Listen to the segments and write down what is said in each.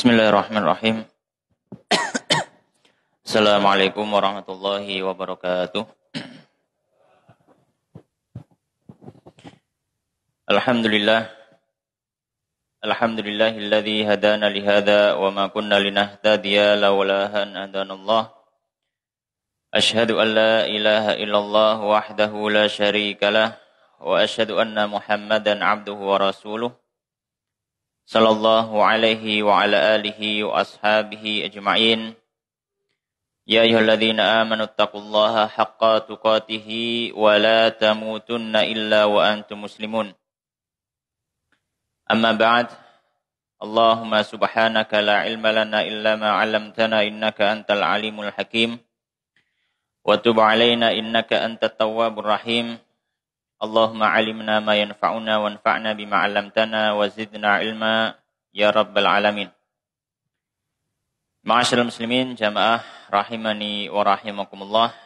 Bismillahirrahmanirrahim. Assalamualaikum warahmatullahi wabarakatuh. Alhamdulillah. Alhamdulillahilladzi hadana li hadza wa ma kunna linahtadiya laula an hadanallah. Ashhadu an la ilaha illallah wahdahu la syarikalah wa ashhadu anna Muhammadan abduhu wa rasuluh sallallahu alaihi wa ala alihi wa ashabihi ajma'in. Ya ayyuhalladzina amanu taqullaha haqqa tuqatihi wa la tamutunna illa wa antum muslimun. Amma ba'd. Allahumma subhanaka la ilma lana illa ma 'allamtana innaka antal alimul hakim. Wa tub alaina innaka antat tawwabur rahim. Allahumma alimna ma yanfa'una anfa'na bima 'allamtana wa zidna ilma ya rabbal alamin. Ma'asyiral muslimin jamaah rahimani wa rahimakumullah.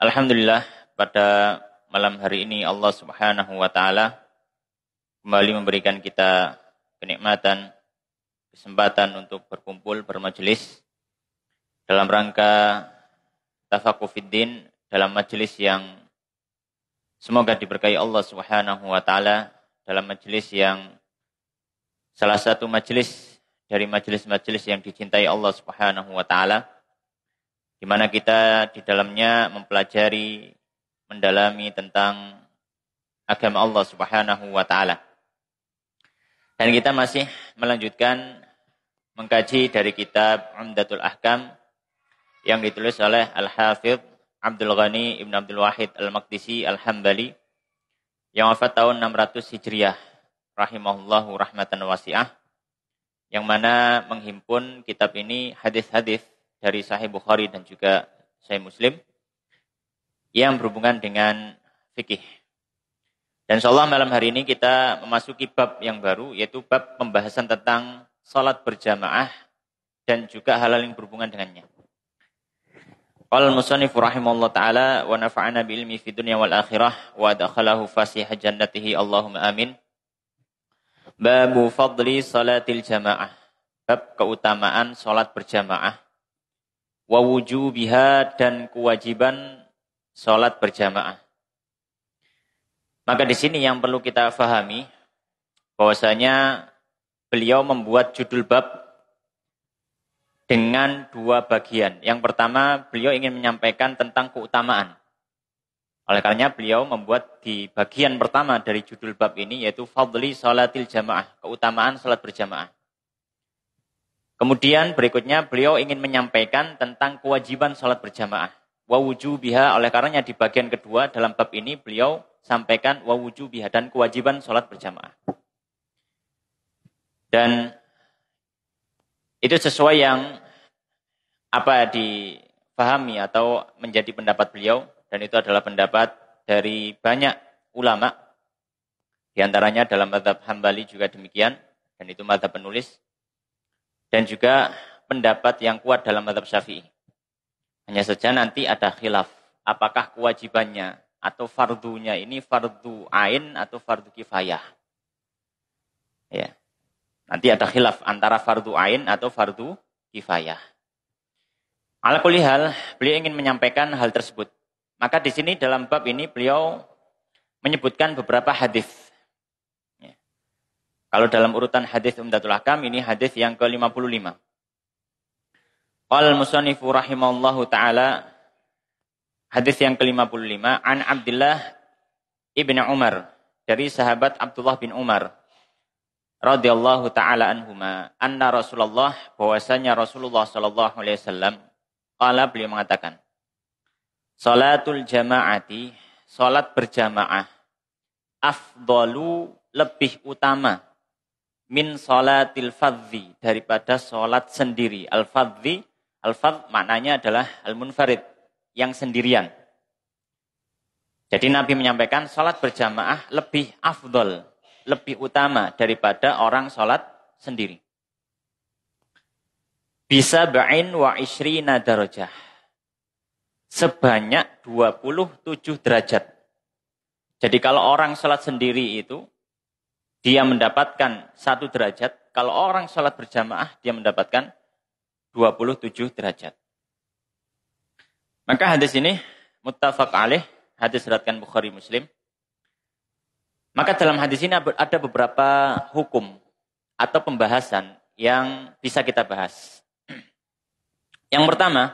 Alhamdulillah pada malam hari ini Allah Subhanahu wa taala kembali memberikan kita kenikmatan kesempatan untuk berkumpul bermajelis dalam rangka fiddin dalam majelis yang Semoga diberkahi Allah Subhanahu wa taala dalam majelis yang salah satu majelis dari majelis-majelis yang dicintai Allah Subhanahu wa taala di mana kita di dalamnya mempelajari mendalami tentang agama Allah Subhanahu wa taala. Dan kita masih melanjutkan mengkaji dari kitab Umdatul Ahkam yang ditulis oleh Al-Hafidh Abdul Ghani Ibn Abdul Wahid Al-Maqdisi Al-Hambali yang wafat tahun 600 Hijriah rahimahullahu rahmatan wasi'ah yang mana menghimpun kitab ini hadis-hadis dari Sahih Bukhari dan juga Sahih Muslim yang berhubungan dengan fikih. Dan insyaallah malam hari ini kita memasuki bab yang baru yaitu bab pembahasan tentang salat berjamaah dan juga hal-hal yang berhubungan dengannya. Qala al-musannif rahimahullah taala wa nafa'ana bil ilmi fi dunya wal akhirah wa adkhalahu fasih jannatihi Allahumma amin. Babu fadli salatil jamaah. Bab keutamaan salat berjamaah. Wa wujubiha dan kewajiban salat berjamaah. Maka di sini yang perlu kita fahami bahwasanya beliau membuat judul bab dengan dua bagian. Yang pertama, beliau ingin menyampaikan tentang keutamaan. Oleh karenanya beliau membuat di bagian pertama dari judul bab ini yaitu Fadli Salatil Jamaah, keutamaan salat berjamaah. Kemudian berikutnya beliau ingin menyampaikan tentang kewajiban salat berjamaah. Wa wujubiha oleh karenanya di bagian kedua dalam bab ini beliau sampaikan wa wujubiha dan kewajiban salat berjamaah. Dan itu sesuai yang apa dipahami atau menjadi pendapat beliau dan itu adalah pendapat dari banyak ulama di antaranya dalam mazhab Hambali juga demikian dan itu mazhab penulis dan juga pendapat yang kuat dalam mazhab Syafi'i. Hanya saja nanti ada khilaf apakah kewajibannya atau fardunya ini fardu ain atau fardu kifayah. Ya. Nanti ada khilaf antara fardu ain atau fardu kifayah. Ala kulihal, beliau ingin menyampaikan hal tersebut. Maka di sini dalam bab ini beliau menyebutkan beberapa hadis. Ya. Kalau dalam urutan hadis Umdatul Ahkam ini hadis yang ke-55. Qal musannifu rahimallahu taala hadis yang ke-55 an Abdullah ibn Umar dari sahabat Abdullah bin Umar radhiyallahu taala anhuma anna Rasulullah bahwasanya Rasulullah sallallahu alaihi wasallam qala beliau mengatakan Salatul jamaati salat berjamaah afdalu lebih utama min salatil fadhi daripada salat sendiri al fadhi al Fadh, maknanya adalah al munfarid yang sendirian jadi Nabi menyampaikan salat berjamaah lebih afdol lebih utama daripada orang sholat sendiri. Bisa ba'in wa ishrina darajah. Sebanyak 27 derajat. Jadi kalau orang sholat sendiri itu, dia mendapatkan satu derajat. Kalau orang sholat berjamaah, dia mendapatkan 27 derajat. Maka hadis ini muttafaq alih, hadis riwayatkan Bukhari Muslim maka dalam hadis ini ada beberapa hukum atau pembahasan yang bisa kita bahas. Yang pertama,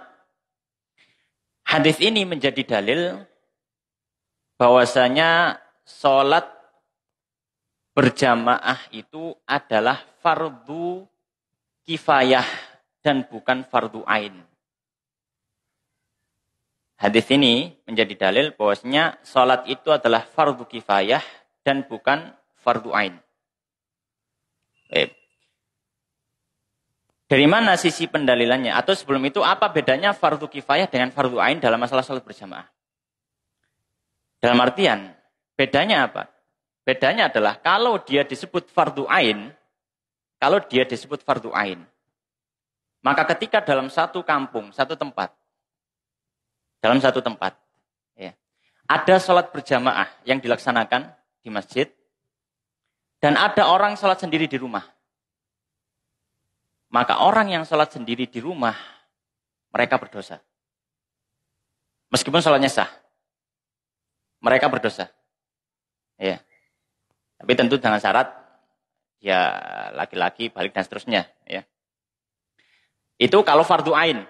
hadis ini menjadi dalil bahwasanya sholat berjamaah itu adalah fardu kifayah dan bukan fardu ain. Hadis ini menjadi dalil bahwasanya sholat itu adalah fardu kifayah dan bukan fardu ain. Dari mana sisi pendalilannya? Atau sebelum itu apa bedanya fardu kifayah dengan fardu ain dalam masalah salat berjamaah? Dalam artian, bedanya apa? Bedanya adalah kalau dia disebut fardu ain, kalau dia disebut fardu ain, maka ketika dalam satu kampung, satu tempat, dalam satu tempat, ya, ada sholat berjamaah yang dilaksanakan di masjid dan ada orang sholat sendiri di rumah. Maka orang yang sholat sendiri di rumah, mereka berdosa. Meskipun sholatnya sah, mereka berdosa. Ya. Tapi tentu dengan syarat, ya laki-laki balik dan seterusnya. Ya. Itu kalau fardu ain.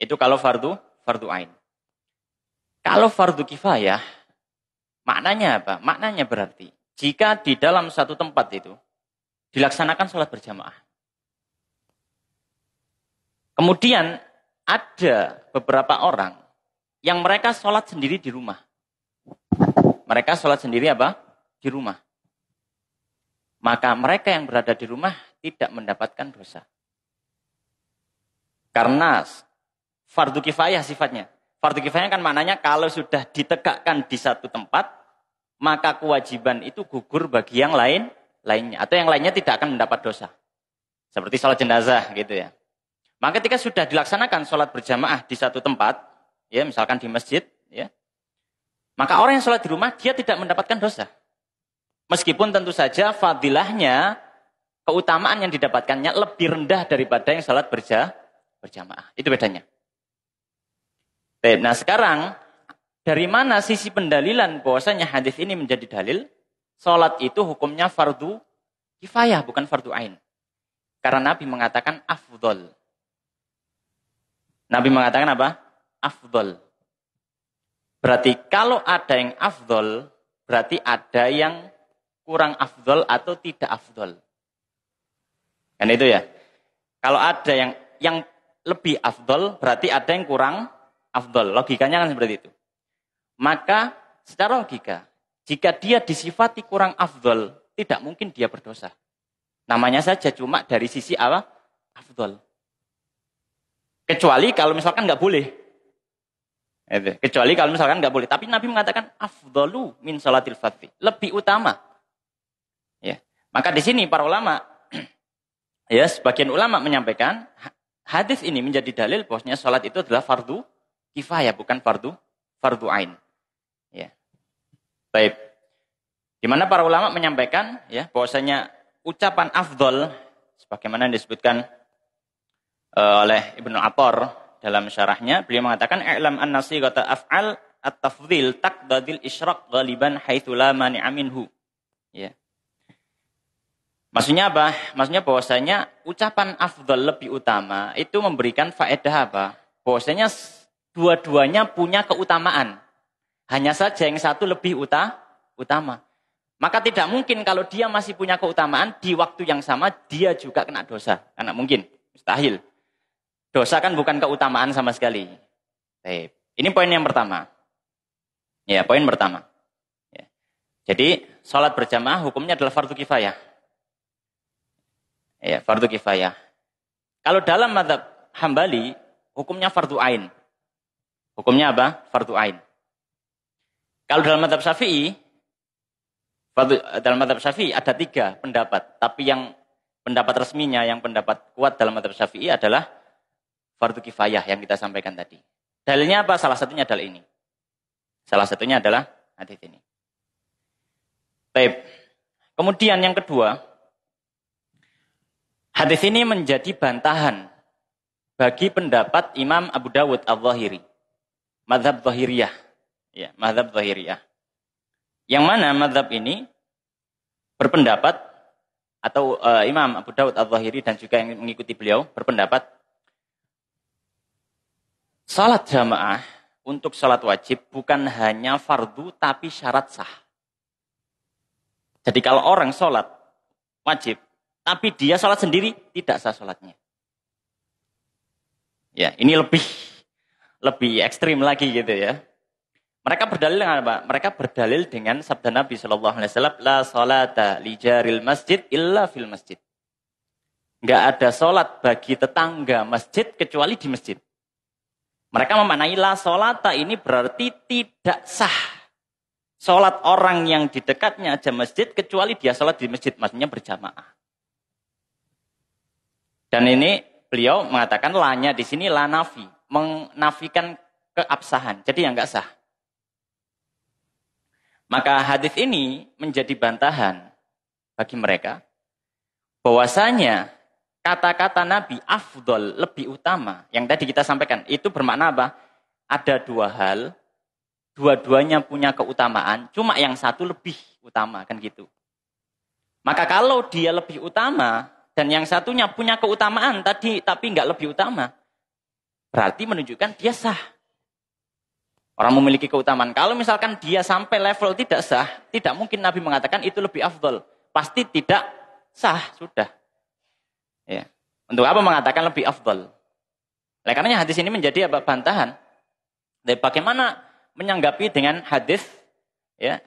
Itu kalau fardu, fardu ain. Kalau fardu kifayah, Maknanya apa? Maknanya berarti jika di dalam satu tempat itu dilaksanakan sholat berjamaah. Kemudian ada beberapa orang yang mereka sholat sendiri di rumah. Mereka sholat sendiri apa? Di rumah. Maka mereka yang berada di rumah tidak mendapatkan dosa. Karena fardu kifayah sifatnya. Fardu kifayah kan maknanya kalau sudah ditegakkan di satu tempat, maka kewajiban itu gugur bagi yang lain lainnya atau yang lainnya tidak akan mendapat dosa. Seperti sholat jenazah gitu ya. Maka ketika sudah dilaksanakan sholat berjamaah di satu tempat, ya misalkan di masjid, ya, maka orang yang sholat di rumah dia tidak mendapatkan dosa. Meskipun tentu saja fadilahnya, keutamaan yang didapatkannya lebih rendah daripada yang sholat berja, berjamaah. Itu bedanya. Nah sekarang dari mana sisi pendalilan bahwasanya hadis ini menjadi dalil? Salat itu hukumnya fardu kifayah bukan fardu ain. Karena Nabi mengatakan afdol. Nabi mengatakan apa? Afdol. Berarti kalau ada yang afdol, berarti ada yang kurang afdol atau tidak afdol. Kan itu ya. Kalau ada yang yang lebih afdol, berarti ada yang kurang afdol. Logikanya kan seperti itu. Maka secara logika, jika dia disifati kurang afdol, tidak mungkin dia berdosa. Namanya saja cuma dari sisi Allah Afdol. Kecuali kalau misalkan nggak boleh. Gitu. Kecuali kalau misalkan nggak boleh. Tapi Nabi mengatakan afdolu min salatil fatih. Lebih utama. Ya. Maka di sini para ulama, ya sebagian ulama menyampaikan hadis ini menjadi dalil bahwasanya salat itu adalah fardu kifayah bukan fardu fardu ain. Ya. Baik. Di para ulama menyampaikan ya bahwasanya ucapan afdol sebagaimana yang disebutkan uh, oleh Ibnu Athar dalam syarahnya beliau mengatakan i'lam anna kata af'al at-tafdhil taqdadil isyraq galiban haitsu la mani'a minhu. Ya. Maksudnya apa? Maksudnya bahwasanya ucapan afdol lebih utama itu memberikan faedah apa? Bahwasanya dua-duanya punya keutamaan. Hanya saja yang satu lebih uta, utama. Maka tidak mungkin kalau dia masih punya keutamaan di waktu yang sama dia juga kena dosa. Karena mungkin, mustahil. Dosa kan bukan keutamaan sama sekali. Ini poin yang pertama. Ya, poin pertama. Ya. Jadi, sholat berjamaah hukumnya adalah fardu kifayah. Ya, fardu kifayah. Kalau dalam madhab hambali, hukumnya fardu ain. Hukumnya apa? Fardu ain. Kalau dalam madhab syafi'i, dalam madhab syafi'i ada tiga pendapat. Tapi yang pendapat resminya, yang pendapat kuat dalam madhab syafi'i adalah fardu kifayah yang kita sampaikan tadi. Dalilnya apa? Salah satunya adalah ini. Salah satunya adalah hadis ini. Baik. Kemudian yang kedua, hadis ini menjadi bantahan bagi pendapat Imam Abu Dawud al-Zahiri. Madhab Zahiriyah Ya, madhab zahiriyah. Yang mana mazhab ini berpendapat atau uh, Imam Abu Dawud Al-Zahiri dan juga yang mengikuti beliau berpendapat salat jamaah untuk salat wajib bukan hanya fardu tapi syarat sah. Jadi kalau orang salat wajib tapi dia salat sendiri tidak sah salatnya. Ya, ini lebih lebih ekstrim lagi gitu ya. Mereka berdalil dengan apa? Mereka berdalil dengan sabda Nabi Shallallahu Alaihi Wasallam, la salata lijaril masjid illa fil masjid. Gak ada solat bagi tetangga masjid kecuali di masjid. Mereka memaknai la solata ini berarti tidak sah. Solat orang yang di dekatnya aja masjid kecuali dia sholat di masjid, maksudnya berjamaah. Dan ini beliau mengatakan lanya di sini la nafi, menafikan keabsahan. Jadi yang nggak sah. Maka hadis ini menjadi bantahan bagi mereka bahwasanya kata-kata Nabi afdol lebih utama yang tadi kita sampaikan itu bermakna apa? Ada dua hal, dua-duanya punya keutamaan, cuma yang satu lebih utama kan gitu. Maka kalau dia lebih utama dan yang satunya punya keutamaan tadi tapi nggak lebih utama, berarti menunjukkan dia sah Orang memiliki keutamaan. Kalau misalkan dia sampai level tidak sah, tidak mungkin Nabi mengatakan itu lebih afdol. Pasti tidak sah, sudah. Ya. Untuk apa mengatakan lebih afdol? Oleh karenanya hadis ini menjadi apa bantahan. Dari bagaimana menyanggapi dengan hadis ya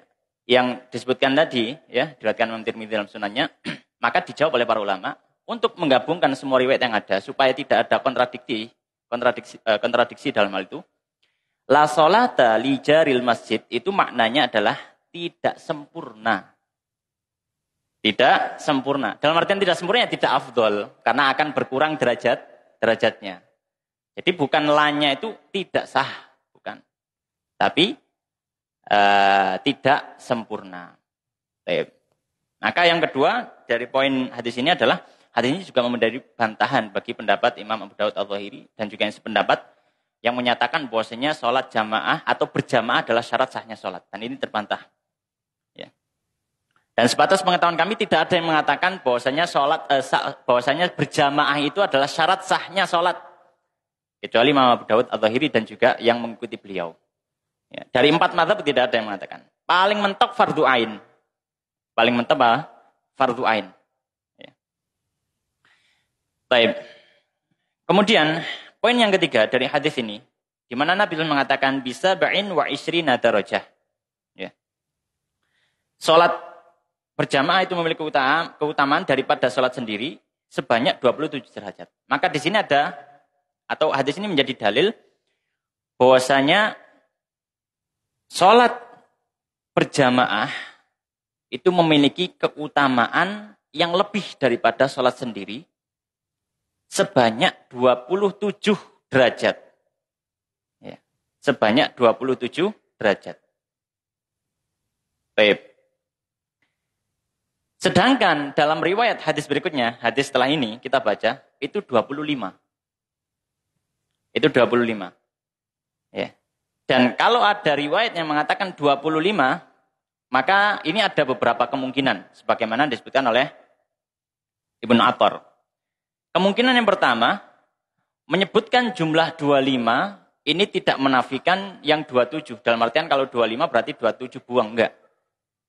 yang disebutkan tadi ya dilakukan Imam dalam sunannya, maka dijawab oleh para ulama untuk menggabungkan semua riwayat yang ada supaya tidak ada kontradiksi kontradiksi, eh, kontradiksi dalam hal itu La solata li jaril masjid itu maknanya adalah tidak sempurna. Tidak sempurna. Dalam artian tidak sempurna ya tidak afdol. Karena akan berkurang derajat derajatnya. Jadi bukan lanya itu tidak sah. Bukan. Tapi eh, tidak sempurna. Baik. Maka yang kedua dari poin hadis ini adalah hadis ini juga memberi bantahan bagi pendapat Imam Abu Daud al-Zahiri dan juga yang sependapat yang menyatakan bahwasanya sholat jamaah atau berjamaah adalah syarat sahnya sholat. Dan ini terbantah. Ya. Dan sebatas pengetahuan kami tidak ada yang mengatakan bahwasanya sholat, eh, bahwasanya berjamaah itu adalah syarat sahnya sholat. Kecuali Imam Abu Dawud atau Hiri dan juga yang mengikuti beliau. Ya. Dari empat mata tidak ada yang mengatakan. Paling mentok fardu ain. Paling mentok apa? Fardu ain. Ya. Baik. Kemudian Poin yang ketiga dari hadis ini, di mana Nabi mengatakan bisa ba'in wa nata roja. Ya. sholat berjamaah itu memiliki keutamaan daripada sholat sendiri sebanyak 27 derajat. Maka di sini ada atau hadis ini menjadi dalil bahwasanya sholat berjamaah itu memiliki keutamaan yang lebih daripada sholat sendiri sebanyak 27 derajat. Ya, sebanyak 27 derajat. Baik. Sedangkan dalam riwayat hadis berikutnya, hadis setelah ini kita baca, itu 25. Itu 25. Ya. Dan kalau ada riwayat yang mengatakan 25, maka ini ada beberapa kemungkinan sebagaimana disebutkan oleh Ibnu Athar Kemungkinan yang pertama, menyebutkan jumlah 25 ini tidak menafikan yang 27. Dalam artian kalau 25 berarti 27 buang, enggak.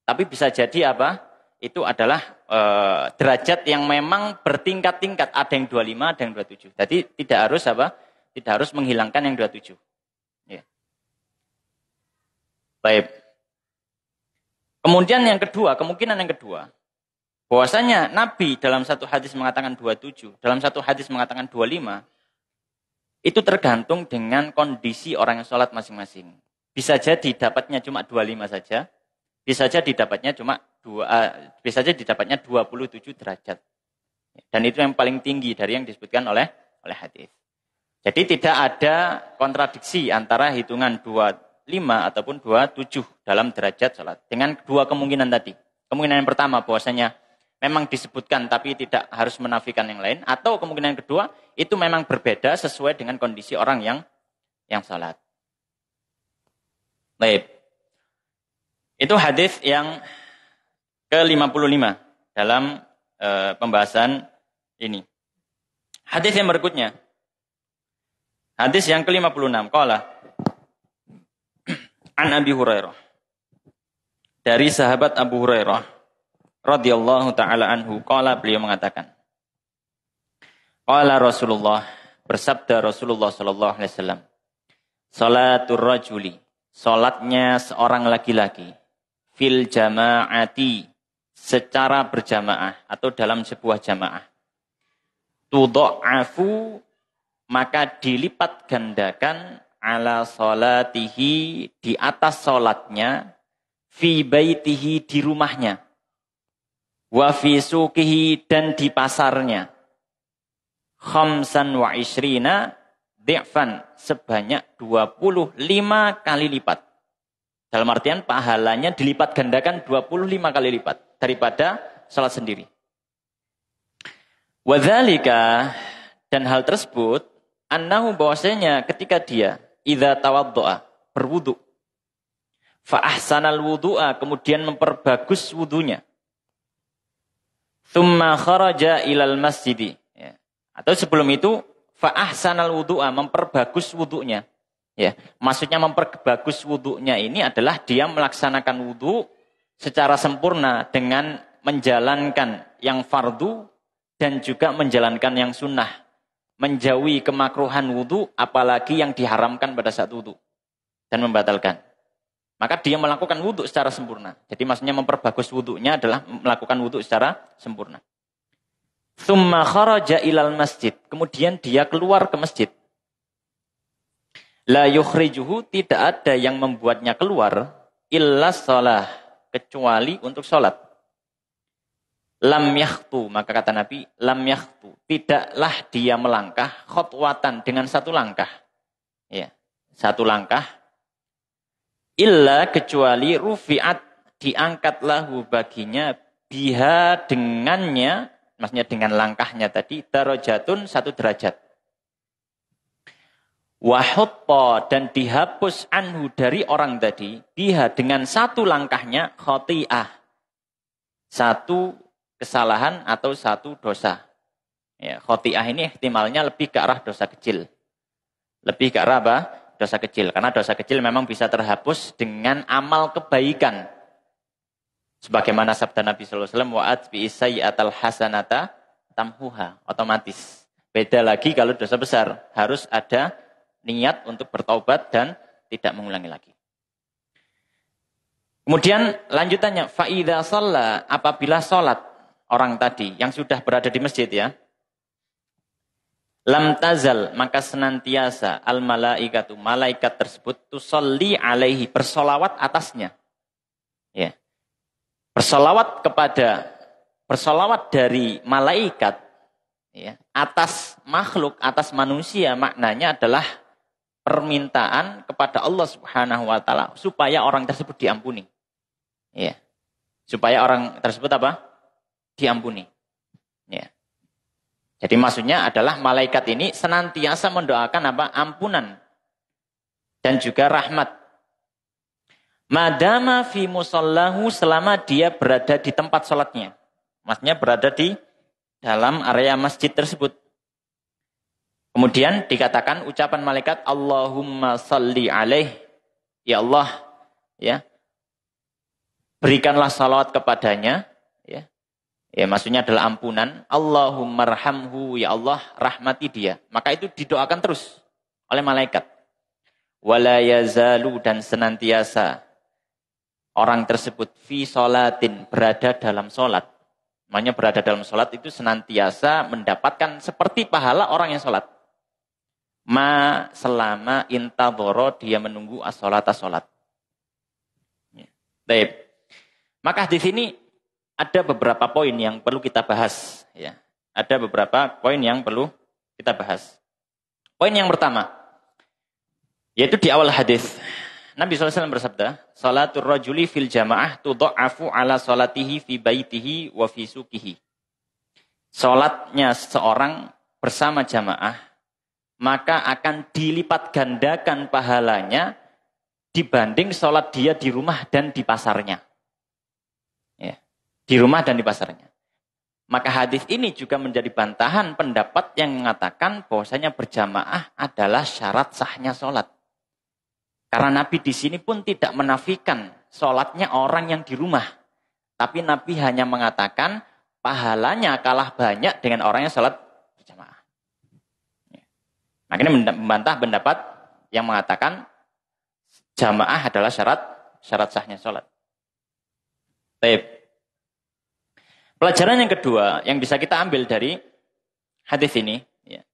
Tapi bisa jadi apa? Itu adalah e, derajat yang memang bertingkat-tingkat. Ada yang 25, ada yang 27. Jadi tidak harus apa? Tidak harus menghilangkan yang 27. Ya. Baik. Kemudian yang kedua, kemungkinan yang kedua, bahwasanya Nabi dalam satu hadis mengatakan 27, dalam satu hadis mengatakan 25, itu tergantung dengan kondisi orang yang sholat masing-masing. Bisa jadi dapatnya cuma 25 saja, bisa jadi dapatnya cuma dua, uh, bisa jadi dapatnya 27 derajat. Dan itu yang paling tinggi dari yang disebutkan oleh oleh hadis. Jadi tidak ada kontradiksi antara hitungan 25 ataupun 27 dalam derajat sholat. Dengan dua kemungkinan tadi. Kemungkinan yang pertama bahwasanya memang disebutkan tapi tidak harus menafikan yang lain atau kemungkinan kedua itu memang berbeda sesuai dengan kondisi orang yang yang salat. Baik. Itu hadis yang ke-55 dalam e, pembahasan ini. Hadis yang berikutnya. Hadis yang ke-56 qala An Abi Hurairah dari sahabat Abu Hurairah radhiyallahu taala anhu qala beliau mengatakan Qala Rasulullah bersabda Rasulullah sallallahu alaihi wasallam Salatul rajuli salatnya seorang laki-laki fil jama'ati secara berjamaah atau dalam sebuah jamaah afu maka dilipat gandakan ala salatihi di atas salatnya fi baitihi di rumahnya wafisukihi dan di pasarnya. Khamsan wa isrina di'fan sebanyak 25 kali lipat. Dalam artian pahalanya dilipat gandakan 25 kali lipat daripada salat sendiri. Wadhalika dan hal tersebut annahu bahwasanya ketika dia idza tawaddoa berwudu fa ahsanal wudu'a kemudian memperbagus wudunya Thumma kharaja ilal masjidi. Ya. Atau sebelum itu, fa'ahsanal wudu'a, memperbagus wudhunya. Ya, maksudnya memperbagus wudhunya ini adalah dia melaksanakan wudhu secara sempurna dengan menjalankan yang fardu dan juga menjalankan yang sunnah. Menjauhi kemakruhan wudhu, apalagi yang diharamkan pada saat wudhu. Dan membatalkan. Maka dia melakukan wudhu secara sempurna. Jadi maksudnya memperbagus wudhunya adalah melakukan wudhu secara sempurna. Thumma kharaja ilal masjid. Kemudian dia keluar ke masjid. La yukhrijuhu tidak ada yang membuatnya keluar. Illa sholah. Kecuali untuk sholat. Lam yakhtu. Maka kata Nabi, lam yakhtu. Tidaklah dia melangkah khotwatan dengan satu langkah. Ya, satu langkah Illa kecuali rufiat diangkatlah hubaginya baginya biha dengannya, maksudnya dengan langkahnya tadi, darajatun satu derajat. Wahoppo dan dihapus anhu dari orang tadi, biha dengan satu langkahnya khotiah. Satu kesalahan atau satu dosa. Ya, khotiah ini ihtimalnya lebih ke arah dosa kecil. Lebih ke arah apa? dosa kecil. Karena dosa kecil memang bisa terhapus dengan amal kebaikan. Sebagaimana sabda Nabi Sallallahu Alaihi Wasallam, waat bi atal hasanata tamhuha, otomatis. Beda lagi kalau dosa besar, harus ada niat untuk bertobat dan tidak mengulangi lagi. Kemudian lanjutannya, faida sholat, apabila sholat orang tadi yang sudah berada di masjid ya, Lam tazal maka senantiasa al malaikatu malaikat tersebut tusalli alaihi bersolawat atasnya. Ya. Bersolawat kepada bersolawat dari malaikat ya, atas makhluk atas manusia maknanya adalah permintaan kepada Allah Subhanahu wa taala supaya orang tersebut diampuni. Ya. Supaya orang tersebut apa? Diampuni. Jadi maksudnya adalah malaikat ini senantiasa mendoakan apa? Ampunan dan juga rahmat. Madama fi musallahu selama dia berada di tempat sholatnya. Maksudnya berada di dalam area masjid tersebut. Kemudian dikatakan ucapan malaikat Allahumma salli alaih. Ya Allah, ya. Berikanlah salawat kepadanya Ya maksudnya adalah ampunan. Allahumma Allahummarhamhu ya Allah rahmati dia. Maka itu didoakan terus oleh malaikat. Walayazalu dan senantiasa orang tersebut fi solatin berada dalam solat. Makanya berada dalam solat itu senantiasa mendapatkan seperti pahala orang yang solat. Ma selama intaboro dia menunggu asolat asolat ya. Baik. Maka di sini ada beberapa poin yang perlu kita bahas. Ya, ada beberapa poin yang perlu kita bahas. Poin yang pertama, yaitu di awal hadis Nabi SAW bersabda, Salatul rajuli fil jamaah do'afu ala salatihi fi baitihi wa fi sukihi. Salatnya seorang bersama jamaah, maka akan dilipat gandakan pahalanya dibanding salat dia di rumah dan di pasarnya. Di rumah dan di pasarnya. Maka hadis ini juga menjadi bantahan pendapat yang mengatakan bahwasanya berjamaah adalah syarat sahnya sholat. Karena Nabi di sini pun tidak menafikan sholatnya orang yang di rumah. Tapi Nabi hanya mengatakan pahalanya kalah banyak dengan orang yang sholat berjamaah. Makanya membantah pendapat yang mengatakan jamaah adalah syarat syarat sahnya sholat. Baik. Pelajaran yang kedua yang bisa kita ambil dari hadis ini, ya.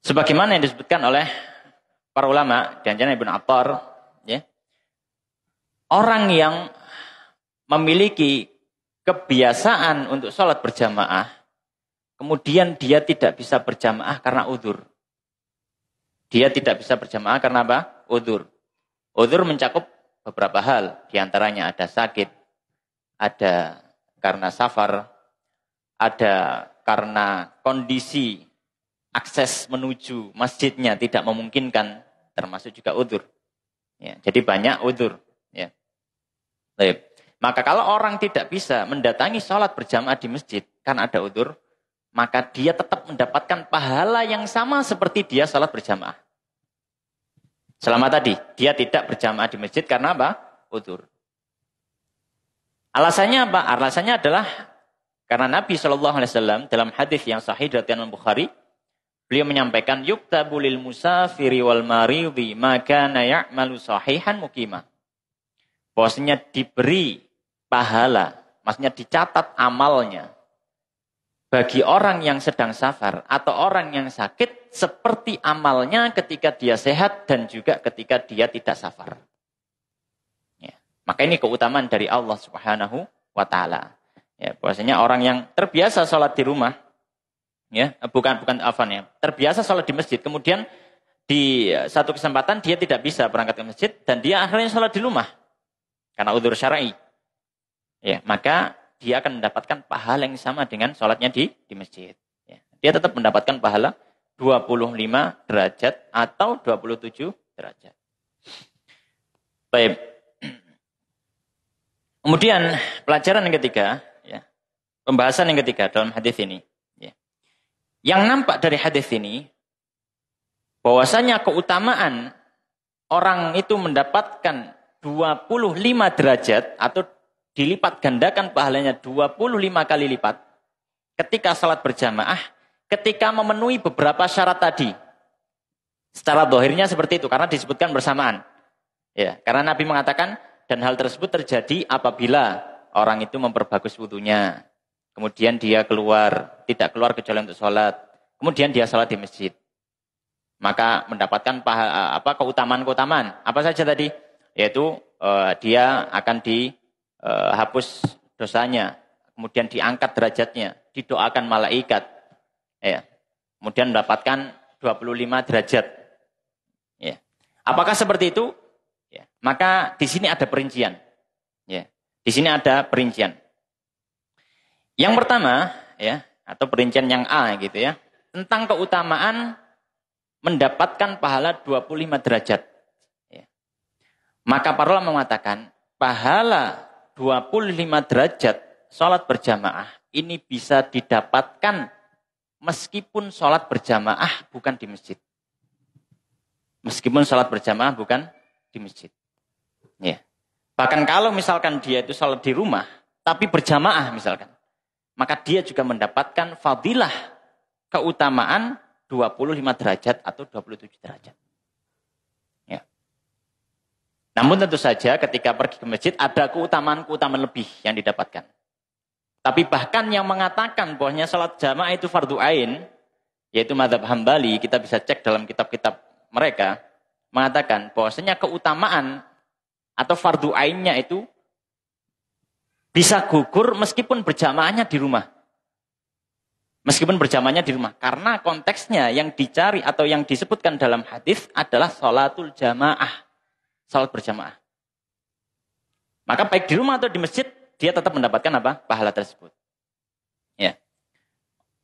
sebagaimana yang disebutkan oleh para ulama, diantaranya Ibn Attar, ya. orang yang memiliki kebiasaan untuk sholat berjamaah, kemudian dia tidak bisa berjamaah karena udur. Dia tidak bisa berjamaah karena apa? Udur. Udur mencakup beberapa hal, diantaranya ada sakit, ada karena safar, ada karena kondisi akses menuju masjidnya tidak memungkinkan, termasuk juga udur. Ya, jadi banyak udur. Ya. Maka kalau orang tidak bisa mendatangi sholat berjamaah di masjid, karena ada udur, maka dia tetap mendapatkan pahala yang sama seperti dia sholat berjamaah. Selama tadi, dia tidak berjamaah di masjid karena apa? Udur. Alasannya apa? Alasannya adalah karena Nabi Shallallahu Alaihi Wasallam dalam hadis yang sahih dari Imam Bukhari, beliau menyampaikan yuktabu Musa musafiri wal maridi maka ya'malu sahihan mukima. Bahwasanya diberi pahala, maksudnya dicatat amalnya bagi orang yang sedang safar atau orang yang sakit seperti amalnya ketika dia sehat dan juga ketika dia tidak safar. Maka ini keutamaan dari Allah Subhanahu wa taala. Ya, bahwasanya orang yang terbiasa sholat di rumah ya, bukan bukan afan ya, terbiasa sholat di masjid kemudian di satu kesempatan dia tidak bisa berangkat ke masjid dan dia akhirnya sholat di rumah karena udur syar'i. Ya, maka dia akan mendapatkan pahala yang sama dengan sholatnya di di masjid. Ya, dia tetap mendapatkan pahala 25 derajat atau 27 derajat. Baik. Kemudian pelajaran yang ketiga, ya, pembahasan yang ketiga dalam hadis ini. Ya. Yang nampak dari hadis ini, bahwasanya keutamaan orang itu mendapatkan 25 derajat atau dilipat gandakan pahalanya 25 kali lipat ketika salat berjamaah, ketika memenuhi beberapa syarat tadi. Secara dohirnya seperti itu, karena disebutkan bersamaan. Ya, karena Nabi mengatakan, dan hal tersebut terjadi apabila orang itu memperbagus wudhunya. Kemudian dia keluar, tidak keluar kecuali untuk sholat. Kemudian dia sholat di masjid. Maka mendapatkan paha, eh, apa keutamaan-keutamaan. Apa saja tadi? Yaitu eh, dia akan dihapus eh, dosanya. Kemudian diangkat derajatnya. Didoakan malaikat. Ya. Kemudian mendapatkan 25 derajat. Ya. Apakah seperti itu? Maka di sini ada perincian. Ya, di sini ada perincian. Yang pertama, ya, atau perincian yang A gitu ya, tentang keutamaan mendapatkan pahala 25 derajat. Ya. Maka para ulama mengatakan, pahala 25 derajat sholat berjamaah ini bisa didapatkan meskipun sholat berjamaah bukan di masjid. Meskipun sholat berjamaah bukan di masjid. Ya. Bahkan kalau misalkan dia itu sholat di rumah, tapi berjamaah misalkan, maka dia juga mendapatkan fadilah keutamaan 25 derajat atau 27 derajat. Ya. Namun tentu saja ketika pergi ke masjid ada keutamaan-keutamaan lebih yang didapatkan. Tapi bahkan yang mengatakan bahwasanya salat jamaah itu fardu ain, yaitu madhab Hambali, kita bisa cek dalam kitab-kitab mereka, mengatakan bahwasanya keutamaan atau fardu ainnya itu bisa gugur meskipun berjamaahnya di rumah. Meskipun berjamaahnya di rumah. Karena konteksnya yang dicari atau yang disebutkan dalam hadis adalah sholatul jamaah. Sholat berjamaah. Maka baik di rumah atau di masjid, dia tetap mendapatkan apa? Pahala tersebut. Ya.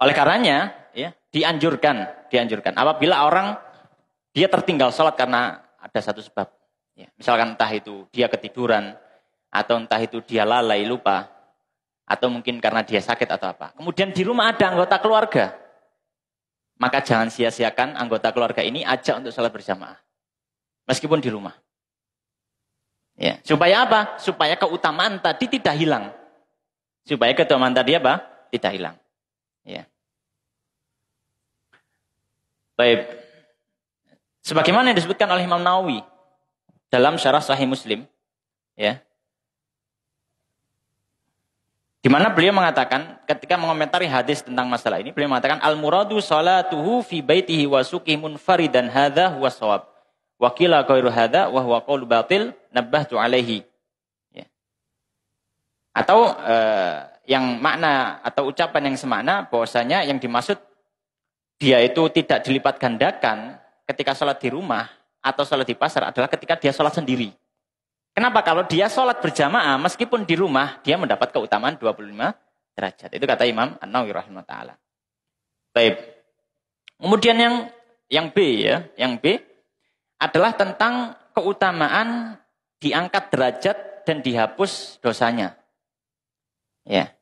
Oleh karenanya, ya, dianjurkan, dianjurkan. Apabila orang dia tertinggal sholat karena ada satu sebab Ya, misalkan entah itu dia ketiduran, atau entah itu dia lalai lupa, atau mungkin karena dia sakit atau apa. Kemudian di rumah ada anggota keluarga. Maka jangan sia-siakan anggota keluarga ini ajak untuk sholat berjamaah. Meskipun di rumah. Ya, supaya apa? Supaya keutamaan tadi tidak hilang. Supaya keutamaan tadi apa? Tidak hilang. Ya. Baik. Sebagaimana yang disebutkan oleh Imam Nawawi dalam syarah Sahih Muslim, ya. Di mana beliau mengatakan ketika mengomentari hadis tentang masalah ini, beliau mengatakan al muradu salatuhu fi baitihi wa suqih munfaridan hadza huwa shawab. Wa qila ghairu hadza wa huwa qaul batil nabbahtu alaihi. Ya. Atau eh, yang makna atau ucapan yang semakna bahwasanya yang dimaksud dia itu tidak dilipat gandakan ketika sholat di rumah atau sholat di pasar adalah ketika dia sholat sendiri. Kenapa? Kalau dia sholat berjamaah, meskipun di rumah, dia mendapat keutamaan 25 derajat. Itu kata Imam an nawi ta'ala. Baik. Kemudian yang yang B ya, yang B adalah tentang keutamaan diangkat derajat dan dihapus dosanya. Ya.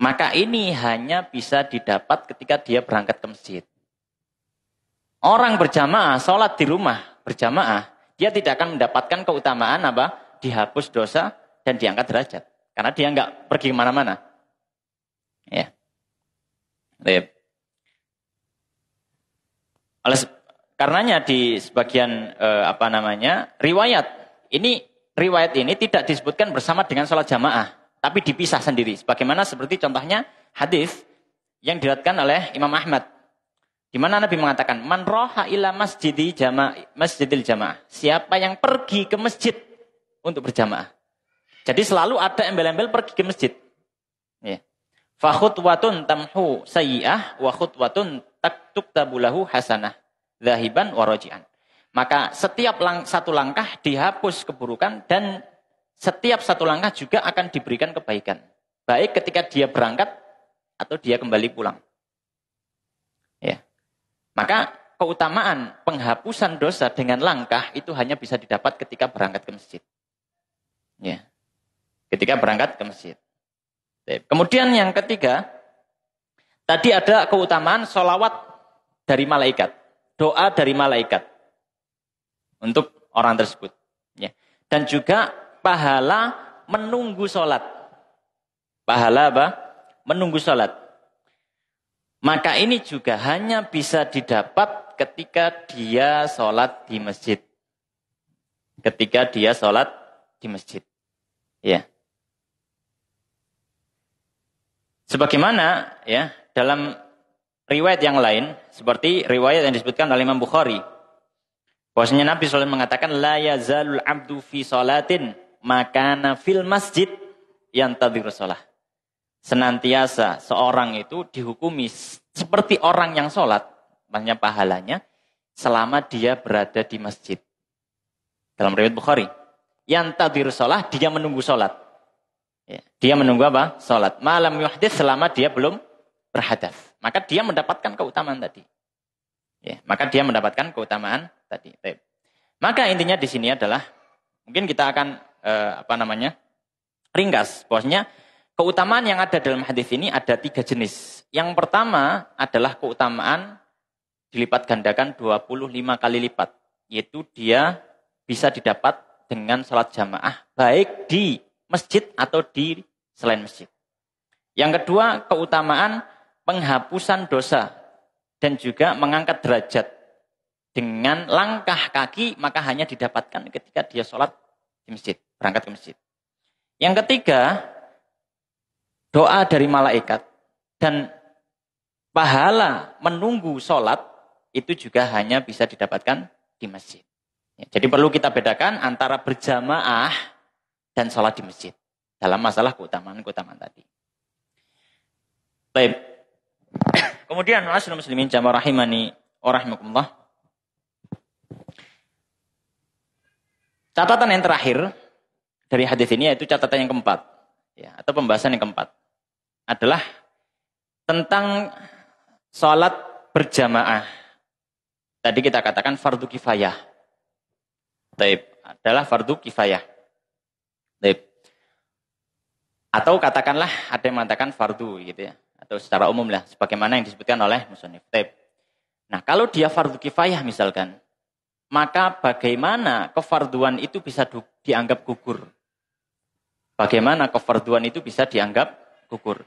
Maka ini hanya bisa didapat ketika dia berangkat ke masjid. Orang berjamaah sholat di rumah berjamaah, dia tidak akan mendapatkan keutamaan apa? Dihapus dosa dan diangkat derajat. Karena dia nggak pergi kemana-mana. Ya. Oleh karenanya di sebagian eh, apa namanya riwayat ini riwayat ini tidak disebutkan bersama dengan sholat jamaah, tapi dipisah sendiri. Sebagaimana seperti contohnya hadis yang diratkan oleh Imam Ahmad Gimana Nabi mengatakan, "Man roha ila masjidi jama masjidil jamaah." Siapa yang pergi ke masjid untuk berjamaah. Jadi selalu ada embel-embel pergi ke masjid. Ya. Fa khutwatun tamhu sayyi'ah wa khutwatun taktuktabu hasanah zahiban wa Maka setiap lang satu langkah dihapus keburukan dan setiap satu langkah juga akan diberikan kebaikan. Baik ketika dia berangkat atau dia kembali pulang. Maka keutamaan penghapusan dosa dengan langkah itu hanya bisa didapat ketika berangkat ke masjid. Ya. Ketika berangkat ke masjid. Kemudian yang ketiga, tadi ada keutamaan solawat dari malaikat. Doa dari malaikat. Untuk orang tersebut. Ya. Dan juga pahala menunggu sholat. Pahala apa? Menunggu sholat. Maka ini juga hanya bisa didapat ketika dia sholat di masjid. Ketika dia sholat di masjid. Ya. Sebagaimana ya dalam riwayat yang lain seperti riwayat yang disebutkan oleh Imam Bukhari bahwasanya Nabi SAW mengatakan la yazalul abdu fi salatin maka fil masjid yang tadiru salah senantiasa seorang itu dihukumi seperti orang yang sholat, banyak pahalanya, selama dia berada di masjid. Dalam riwayat Bukhari. Yang tadir sholat, dia menunggu sholat. Ya, dia menunggu apa? Sholat. Malam yuhdis selama dia belum berhadas. Maka dia mendapatkan keutamaan tadi. Ya, maka dia mendapatkan keutamaan tadi. Maka intinya di sini adalah mungkin kita akan eh, apa namanya ringkas. Bosnya Keutamaan yang ada dalam hadis ini ada tiga jenis. Yang pertama adalah keutamaan dilipat gandakan 25 kali lipat. Yaitu dia bisa didapat dengan sholat jamaah baik di masjid atau di selain masjid. Yang kedua keutamaan penghapusan dosa dan juga mengangkat derajat. Dengan langkah kaki maka hanya didapatkan ketika dia sholat di masjid, berangkat ke masjid. Yang ketiga, doa dari malaikat dan pahala menunggu sholat itu juga hanya bisa didapatkan di masjid. Ya, jadi perlu kita bedakan antara berjamaah dan sholat di masjid dalam masalah keutamaan-keutamaan tadi. Baik. Kemudian Rasulullah muslimin jamaah rahimani rahimakumullah. Catatan yang terakhir dari hadis ini yaitu catatan yang keempat ya, atau pembahasan yang keempat adalah tentang sholat berjamaah. Tadi kita katakan fardu kifayah. Taib adalah fardu kifayah. Taib. Atau katakanlah ada yang mengatakan fardu gitu ya. Atau secara umum lah. Sebagaimana yang disebutkan oleh musonif. Taib. Nah kalau dia fardu kifayah misalkan. Maka bagaimana kefarduan itu bisa dianggap gugur? Bagaimana kefarduan itu bisa dianggap gugur?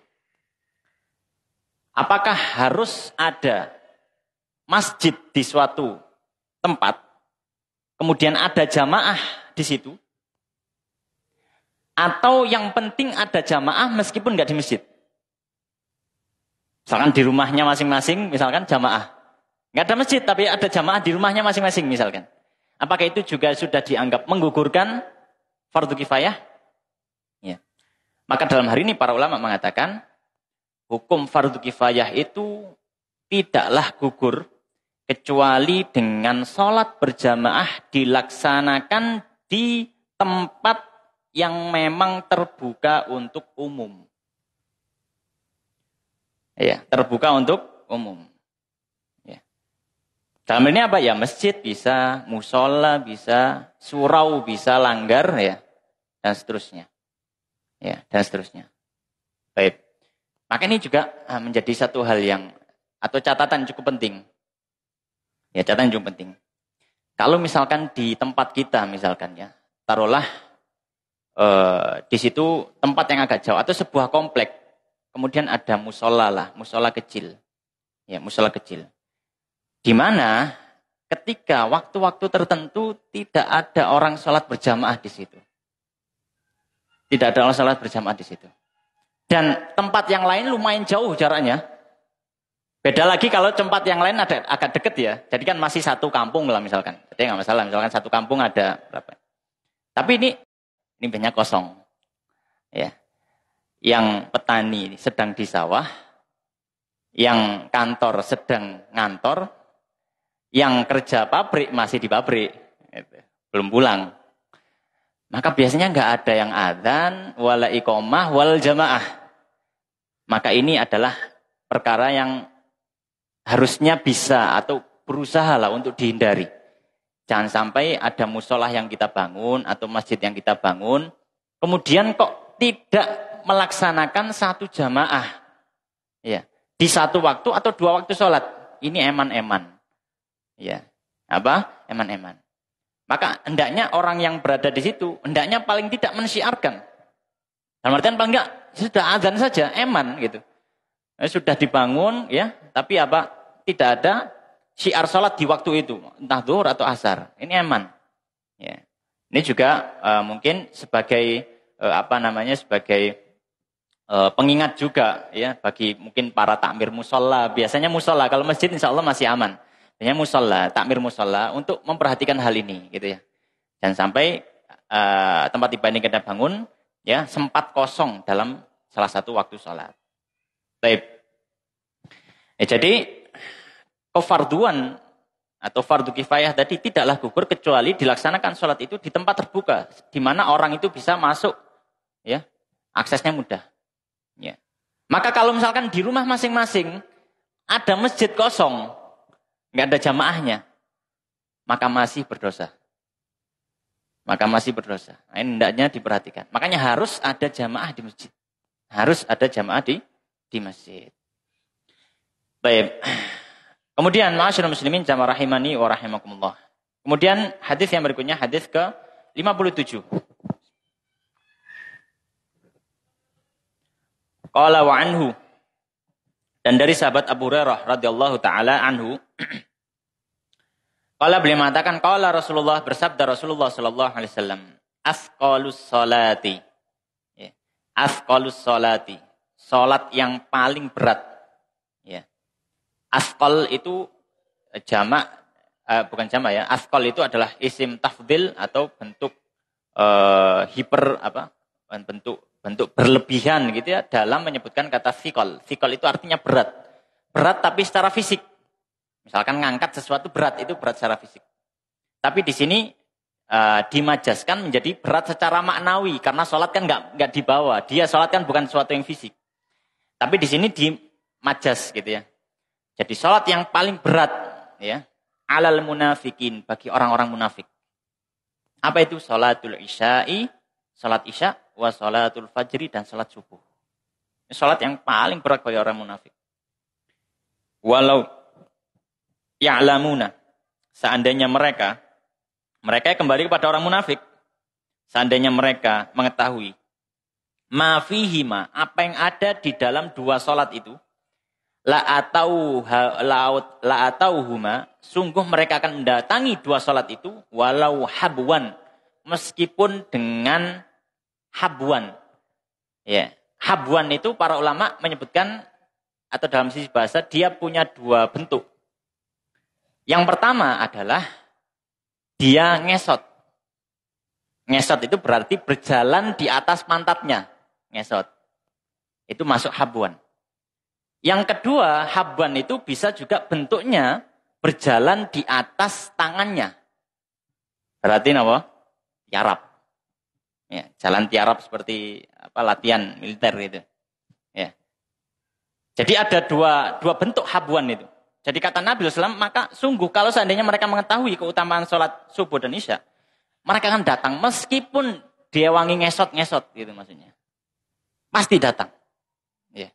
Apakah harus ada masjid di suatu tempat, kemudian ada jamaah di situ, atau yang penting ada jamaah meskipun nggak di masjid? Misalkan di rumahnya masing-masing, misalkan jamaah. Nggak ada masjid, tapi ada jamaah di rumahnya masing-masing misalkan. Apakah itu juga sudah dianggap menggugurkan fardu kifayah? Ya. Maka dalam hari ini para ulama mengatakan hukum fardu kifayah itu tidaklah gugur kecuali dengan sholat berjamaah dilaksanakan di tempat yang memang terbuka untuk umum. Ya, terbuka untuk umum. Ya. Dalam ini apa ya? Masjid bisa, musola bisa, surau bisa, langgar ya, dan seterusnya. Ya, dan seterusnya. Maka ini juga eh, menjadi satu hal yang atau catatan cukup penting. Ya, catatan cukup penting. Kalau misalkan di tempat kita misalkan ya, taruhlah eh, di situ tempat yang agak jauh atau sebuah komplek, kemudian ada musola lah, musola kecil, ya musola kecil, di mana ketika waktu-waktu tertentu tidak ada orang sholat berjamaah di situ, tidak ada orang sholat berjamaah di situ. Dan tempat yang lain lumayan jauh jaraknya. Beda lagi kalau tempat yang lain ada agak deket ya. Jadi kan masih satu kampung lah misalkan. Jadi nggak masalah. Misalkan satu kampung ada berapa. Tapi ini ini banyak kosong. Ya. Yang petani sedang di sawah, yang kantor sedang ngantor, yang kerja pabrik masih di pabrik, gitu. belum pulang. Maka biasanya nggak ada yang adzan, wala iqamah, wal jamaah. Maka ini adalah perkara yang harusnya bisa atau berusaha lah untuk dihindari. Jangan sampai ada musolah yang kita bangun atau masjid yang kita bangun, kemudian kok tidak melaksanakan satu jamaah, ya di satu waktu atau dua waktu sholat. Ini eman-eman, ya apa eman-eman. Maka hendaknya orang yang berada di situ, hendaknya paling tidak mensiarkan. Dalam artian paling enggak, ya sudah azan saja, eman gitu. Ya, sudah dibangun ya, tapi apa? Tidak ada syiar sholat di waktu itu, entah duhur atau asar. Ini eman. Ya. Ini juga uh, mungkin sebagai uh, apa namanya sebagai uh, pengingat juga ya bagi mungkin para takmir musola. Biasanya musola kalau masjid insya Allah masih aman. Tanya musola, takmir musola untuk memperhatikan hal ini gitu ya. Dan sampai uh, tempat ibadah kita bangun ya sempat kosong dalam salah satu waktu sholat. Baik. Ya, jadi kefarduan atau fardu kifayah tadi tidaklah gugur kecuali dilaksanakan sholat itu di tempat terbuka di mana orang itu bisa masuk ya aksesnya mudah ya maka kalau misalkan di rumah masing-masing ada masjid kosong nggak ada jamaahnya, maka masih berdosa. Maka masih berdosa. Nah, ini hendaknya diperhatikan. Makanya harus ada jamaah di masjid. Harus ada jamaah di di masjid. Baik. Kemudian ma'asyiral muslimin jamaah rahimani wa rahimakumullah. Kemudian hadis yang berikutnya hadis ke 57. Qala wa anhu dan dari sahabat Abu Hurairah radhiyallahu taala anhu Kala beliau mengatakan, Kala Rasulullah bersabda Rasulullah Shallallahu Alaihi Wasallam, Afkalus solati. askolus ya. Afkalus solati. Solat yang paling berat. Ya. itu jamak, eh, bukan jamak ya. Afkal itu adalah isim tafdil atau bentuk eh, hiper, apa bentuk bentuk berlebihan gitu ya dalam menyebutkan kata fikol. Fikol itu artinya berat. Berat tapi secara fisik Misalkan ngangkat sesuatu berat itu berat secara fisik. Tapi di sini uh, dimajaskan menjadi berat secara maknawi karena sholat kan nggak nggak dibawa. Dia sholat kan bukan sesuatu yang fisik. Tapi di sini dimajas gitu ya. Jadi sholat yang paling berat ya alal munafikin bagi orang-orang munafik. Apa itu sholatul isya'i, sholat isya, wa sholatul fajri dan sholat subuh. Sholat yang paling berat bagi orang munafik. Walau ya'lamuna. Seandainya mereka, mereka kembali kepada orang munafik. Seandainya mereka mengetahui mafihima, apa yang ada di dalam dua solat itu, la atau laut la atau huma, sungguh mereka akan mendatangi dua solat itu walau habuan, meskipun dengan habuan. Ya, yeah. habuan itu para ulama menyebutkan atau dalam sisi bahasa dia punya dua bentuk yang pertama adalah dia ngesot. Ngesot itu berarti berjalan di atas pantatnya. Ngesot. Itu masuk habuan. Yang kedua, habuan itu bisa juga bentuknya berjalan di atas tangannya. Berarti apa? Tiarap. Ya, jalan tiarap seperti apa latihan militer gitu. Ya. Jadi ada dua dua bentuk habuan itu. Jadi kata Nabi SAW, maka sungguh kalau seandainya mereka mengetahui keutamaan sholat subuh dan isya, mereka akan datang meskipun dia wangi ngesot-ngesot gitu maksudnya. Pasti datang. Ya.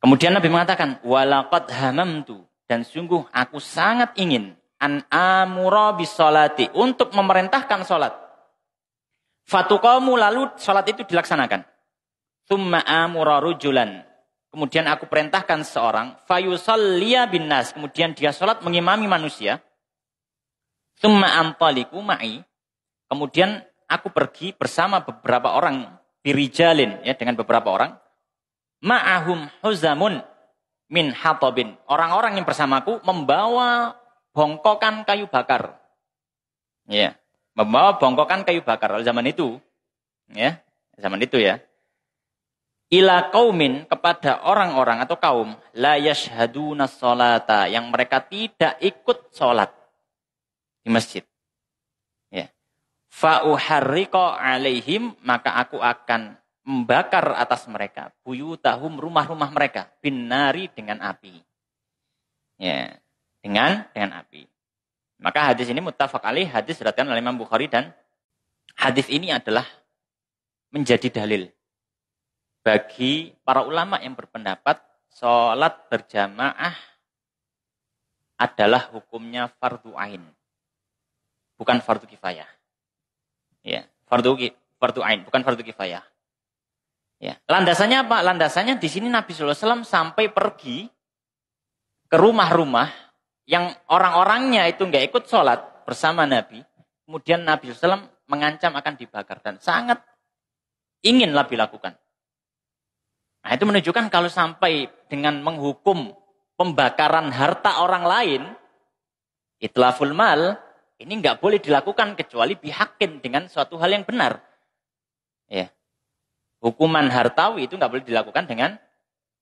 Kemudian Nabi mengatakan, walaqad hamamtu dan sungguh aku sangat ingin an amurabi sholati untuk memerintahkan sholat. Fatuqamu lalu sholat itu dilaksanakan. Thumma amurarujulan Kemudian aku perintahkan seorang fayusallia bin nas. Kemudian dia sholat mengimami manusia. Summa antaliku ma'i. Kemudian aku pergi bersama beberapa orang birijalin ya dengan beberapa orang. Ma'ahum huzamun min hatobin. Orang-orang yang bersamaku membawa bongkokan kayu bakar. Ya, membawa bongkokan kayu bakar zaman itu. Ya, zaman itu ya ila kaumin kepada orang-orang atau kaum la yashhaduna salata yang mereka tidak ikut salat di masjid. Ya. Fa uharriqa alaihim maka aku akan membakar atas mereka buyutahum rumah-rumah mereka binari dengan api. Ya, dengan dengan api. Maka hadis ini muttafaq alaih hadis diriwayatkan oleh Imam Bukhari dan hadis ini adalah menjadi dalil bagi para ulama yang berpendapat sholat berjamaah adalah hukumnya fardu ain, bukan fardu kifayah. Ya, fardu fardu ain, bukan fardu kifayah. Ya, landasannya apa? Landasannya di sini Nabi Wasallam sampai pergi ke rumah-rumah yang orang-orangnya itu nggak ikut sholat bersama Nabi. Kemudian Nabi Sallam mengancam akan dibakar dan sangat ingin Nabi lakukan. Nah itu menunjukkan kalau sampai dengan menghukum pembakaran harta orang lain, itlaful mal, ini nggak boleh dilakukan kecuali bihakin dengan suatu hal yang benar. Ya. Hukuman hartawi itu nggak boleh dilakukan dengan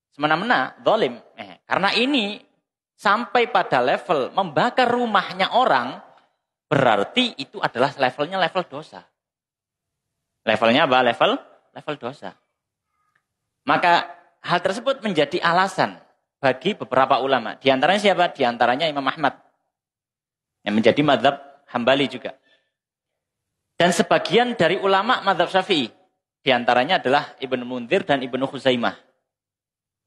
semena-mena, dolim. Eh, karena ini sampai pada level membakar rumahnya orang, berarti itu adalah levelnya level dosa. Levelnya apa? Level level dosa. Maka hal tersebut menjadi alasan bagi beberapa ulama. Di antaranya siapa? Di antaranya Imam Ahmad. Yang menjadi madhab Hambali juga. Dan sebagian dari ulama madhab Syafi'i. Di antaranya adalah Ibnu Mundir dan Ibnu Khuzaimah.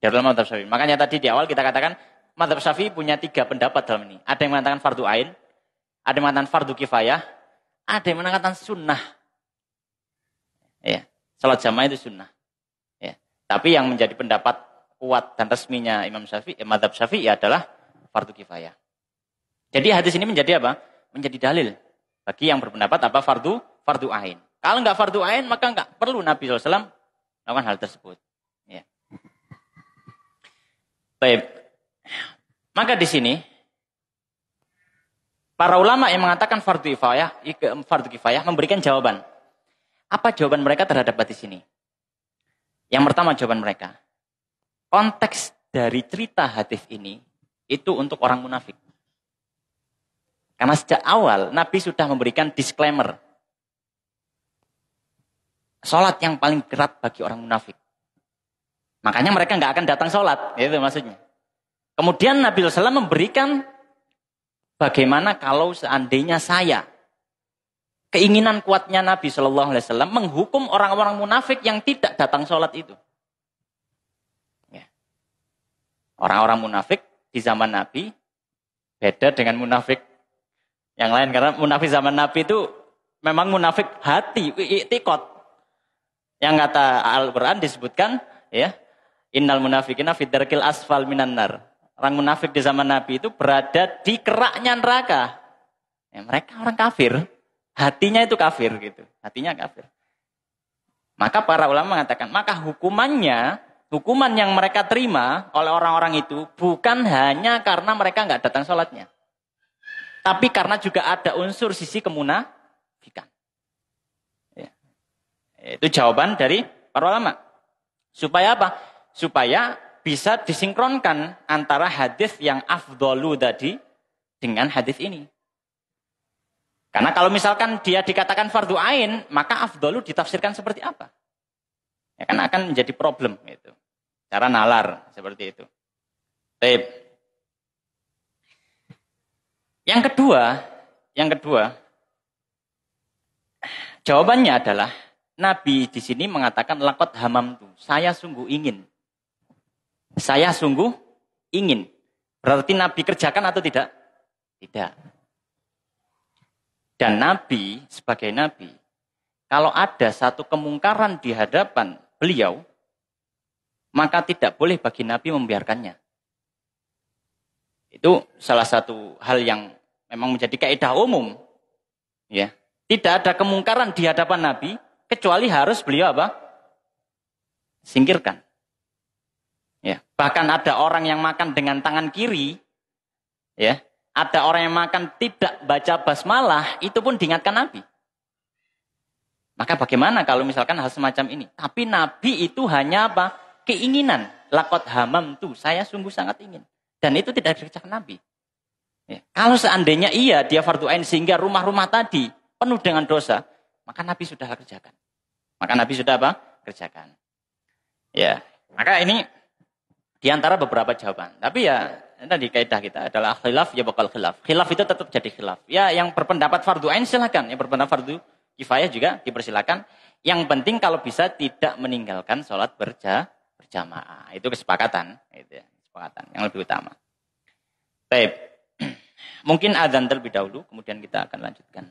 Dari ulama Syafi'i. Makanya tadi di awal kita katakan madhab Syafi'i punya tiga pendapat dalam ini. Ada yang mengatakan fardu ain, ada yang mengatakan fardu kifayah, ada yang mengatakan sunnah. Ya, salat jamaah itu sunnah. Tapi yang menjadi pendapat kuat dan resminya Imam Syafi'i, eh, Madhab Syafi'i adalah fardu kifayah. Jadi hadis ini menjadi apa? Menjadi dalil bagi yang berpendapat apa fardu fardu ain. Kalau nggak fardu ain maka nggak perlu Nabi SAW melakukan hal tersebut. Ya. Baik. Maka di sini para ulama yang mengatakan fardu kifayah, fardu kifayah memberikan jawaban. Apa jawaban mereka terhadap hadis ini? Yang pertama jawaban mereka, konteks dari cerita hadis ini itu untuk orang munafik. Karena sejak awal Nabi sudah memberikan disclaimer. Sholat yang paling berat bagi orang munafik. Makanya mereka nggak akan datang sholat, itu maksudnya. Kemudian Nabi SAW memberikan bagaimana kalau seandainya saya Keinginan kuatnya Nabi Shallallahu Alaihi Wasallam menghukum orang-orang munafik yang tidak datang sholat itu. Ya. Orang-orang munafik di zaman Nabi beda dengan munafik yang lain karena munafik zaman Nabi itu memang munafik hati, tikot. Yang kata Al-Qur'an disebutkan ya, innal munafikina fidarkil asfal minan nar. Orang munafik di zaman Nabi itu berada di keraknya neraka. Ya, mereka orang kafir. Hatinya itu kafir gitu. Hatinya kafir. Maka para ulama mengatakan, maka hukumannya, hukuman yang mereka terima oleh orang-orang itu bukan hanya karena mereka nggak datang sholatnya. Tapi karena juga ada unsur sisi kemunafikan. Ya. Itu jawaban dari para ulama. Supaya apa? Supaya bisa disinkronkan antara hadis yang afdolu tadi dengan hadis ini. Karena kalau misalkan dia dikatakan fardu ain, maka afdolu ditafsirkan seperti apa? Ya kan akan menjadi problem itu. Cara nalar seperti itu. Baik. Yang kedua, yang kedua, jawabannya adalah Nabi di sini mengatakan lakot hamam tu. Saya sungguh ingin. Saya sungguh ingin. Berarti Nabi kerjakan atau tidak? Tidak. Dan Nabi sebagai Nabi, kalau ada satu kemungkaran di hadapan beliau, maka tidak boleh bagi Nabi membiarkannya. Itu salah satu hal yang memang menjadi kaidah umum. Ya, tidak ada kemungkaran di hadapan Nabi kecuali harus beliau apa? Singkirkan. Ya, bahkan ada orang yang makan dengan tangan kiri, ya, ada orang yang makan tidak baca basmalah, itu pun diingatkan Nabi. Maka bagaimana kalau misalkan hal semacam ini? Tapi Nabi itu hanya apa? Keinginan. Lakot hamam tuh, saya sungguh sangat ingin. Dan itu tidak dikerjakan Nabi. Ya. Kalau seandainya iya dia fardu ain sehingga rumah-rumah tadi penuh dengan dosa, maka Nabi sudah kerjakan. Maka Nabi sudah apa? Kerjakan. Ya, maka ini diantara beberapa jawaban. Tapi ya tadi kaidah kita adalah khilaf ya bakal khilaf. Khilaf itu tetap jadi khilaf. Ya yang berpendapat fardu ain silakan, yang berpendapat fardu kifayah juga dipersilakan. Yang penting kalau bisa tidak meninggalkan sholat berja, berjamaah. Itu kesepakatan, itu ya. kesepakatan yang lebih utama. Baik. Mungkin azan terlebih dahulu kemudian kita akan lanjutkan.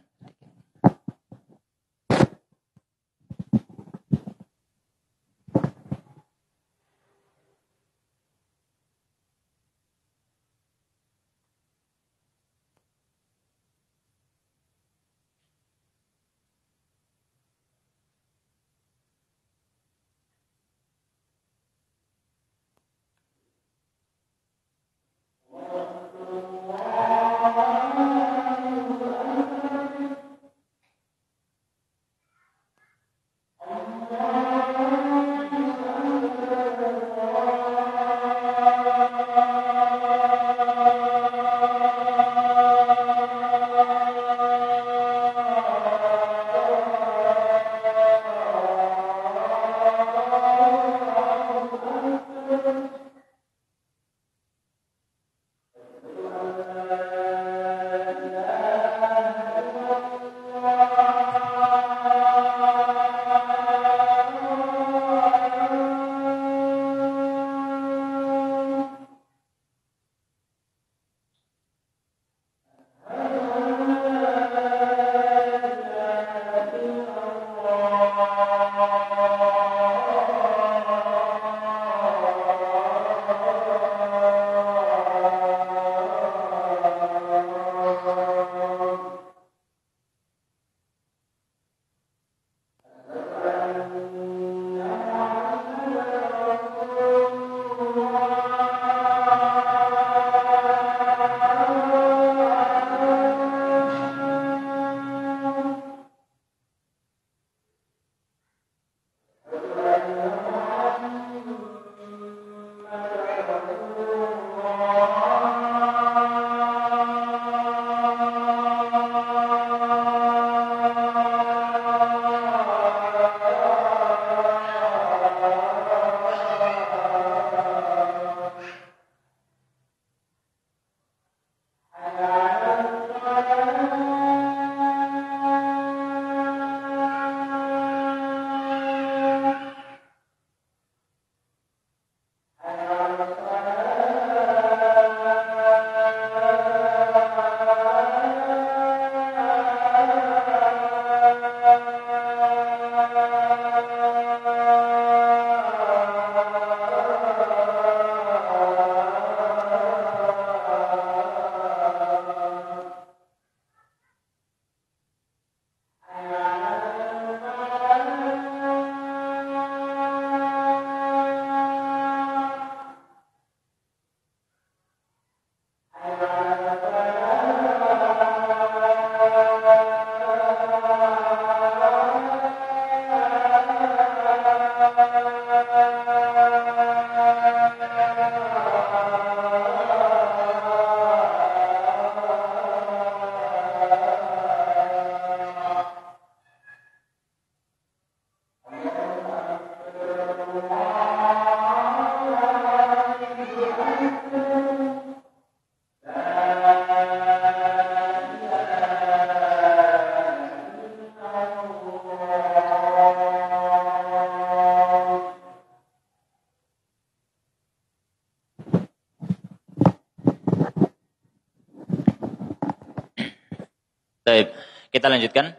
Kita lanjutkan.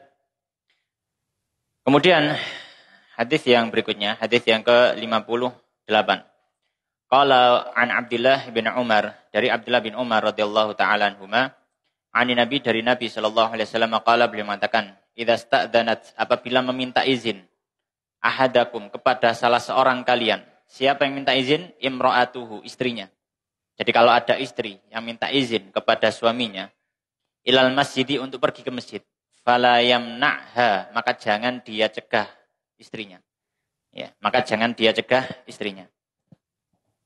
Kemudian hadis yang berikutnya, hadis yang ke-58. Qala an Abdullah bin Umar, dari Abdullah bin Umar radhiyallahu taala anhuma, ani Nabi dari Nabi sallallahu alaihi wasallam qala beliau mengatakan, "Idza sta'danat apabila meminta izin ahadakum kepada salah seorang kalian, siapa yang minta izin? Imra'atuhu, istrinya." Jadi kalau ada istri yang minta izin kepada suaminya ilal masjidi untuk pergi ke masjid falayam na'ha, maka jangan dia cegah istrinya. Ya, maka jangan dia cegah istrinya.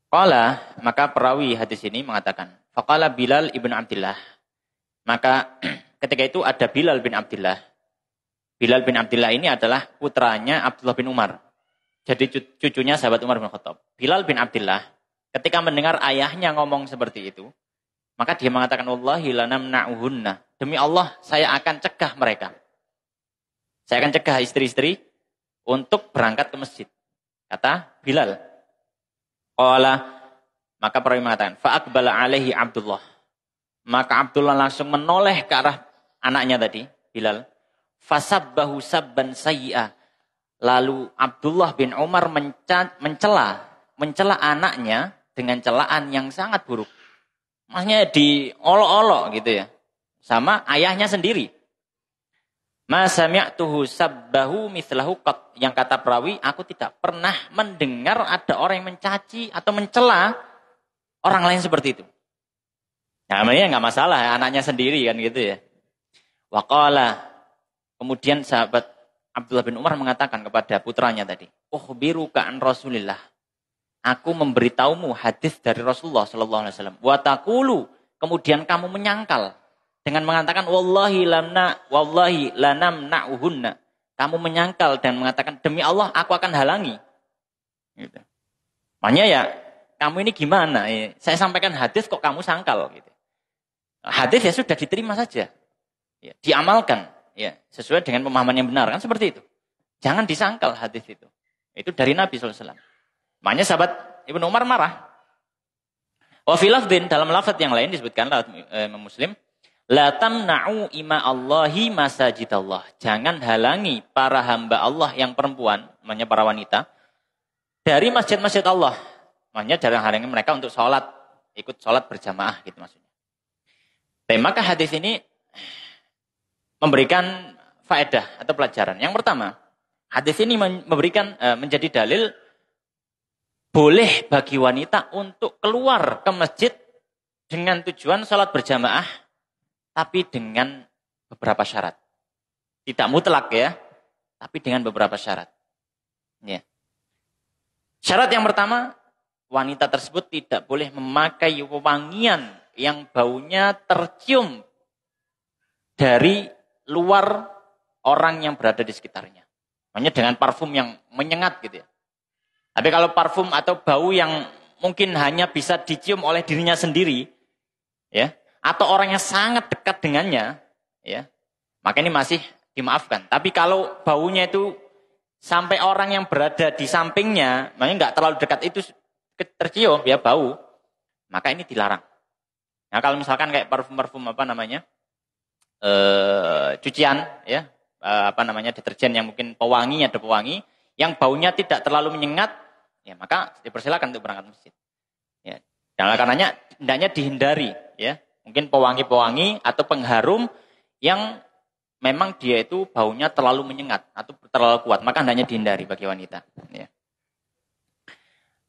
Qala, maka perawi hadis ini mengatakan, faqala Bilal ibn Abdillah, Maka ketika itu ada Bilal bin Abdillah. Bilal bin Abdillah ini adalah putranya Abdullah bin Umar. Jadi cucunya sahabat Umar bin Khattab. Bilal bin Abdillah, ketika mendengar ayahnya ngomong seperti itu, maka dia mengatakan, Allah Wallahi lanamna'uhunna. Demi Allah, saya akan cegah mereka. Saya akan cegah istri-istri untuk berangkat ke masjid. Kata Bilal. Qala, maka perawi mengatakan, Fa'akbala alaihi Abdullah. Maka Abdullah langsung menoleh ke arah anaknya tadi, Bilal. Fasabbahu sabban sayyi'ah. Lalu Abdullah bin Umar mencela, mencela anaknya dengan celaan yang sangat buruk maksudnya diolok-olok gitu ya. Sama ayahnya sendiri. Ma sabbahu mislahu qat. Yang kata perawi, aku tidak pernah mendengar ada orang yang mencaci atau mencela orang lain seperti itu. namanya nggak masalah, anaknya sendiri kan gitu ya. Waqala. Kemudian sahabat Abdullah bin Umar mengatakan kepada putranya tadi, "Oh biru ka'an Rasulillah." Aku memberitahumu hadis dari Rasulullah Shallallahu Alaihi Wasallam. Watakulu kemudian kamu menyangkal dengan mengatakan wallahi lamna wallahi lanam na'uhunna. Kamu menyangkal dan mengatakan demi Allah aku akan halangi. Gitu. Makanya ya kamu ini gimana? Eh, saya sampaikan hadis kok kamu sangkal gitu. Hadis ya sudah diterima saja. Ya, diamalkan ya sesuai dengan pemahaman yang benar kan seperti itu. Jangan disangkal hadis itu. Itu dari Nabi SAW. Makanya sahabat Ibnu Umar marah. Wa filafdin dalam lafaz yang lain disebutkan eh, Muslim, la tamna'u ima Allahi Allah. Jangan halangi para hamba Allah yang perempuan, makanya para wanita, dari masjid-masjid Allah. Makanya jarang halangi mereka untuk sholat, ikut sholat berjamaah gitu maksudnya. Tapi maka hadis ini memberikan faedah atau pelajaran. Yang pertama, hadis ini memberikan eh, menjadi dalil boleh bagi wanita untuk keluar ke masjid dengan tujuan sholat berjamaah, tapi dengan beberapa syarat. Tidak mutlak ya, tapi dengan beberapa syarat. Ya. Syarat yang pertama, wanita tersebut tidak boleh memakai wangian yang baunya tercium dari luar orang yang berada di sekitarnya. Hanya dengan parfum yang menyengat gitu ya. Tapi kalau parfum atau bau yang mungkin hanya bisa dicium oleh dirinya sendiri, ya, atau orang yang sangat dekat dengannya, ya, maka ini masih dimaafkan. Tapi kalau baunya itu sampai orang yang berada di sampingnya, makanya nggak terlalu dekat itu tercium ya bau, maka ini dilarang. Nah kalau misalkan kayak parfum-parfum apa namanya, eh, cucian, ya, eh, apa namanya deterjen yang mungkin pewangi ada pewangi, yang baunya tidak terlalu menyengat, Ya, maka dipersilakan untuk berangkat masjid. Ya. Dan karenanya hendaknya dihindari ya. Mungkin pewangi-pewangi atau pengharum yang memang dia itu baunya terlalu menyengat atau terlalu kuat, maka hendaknya dihindari bagi wanita ya.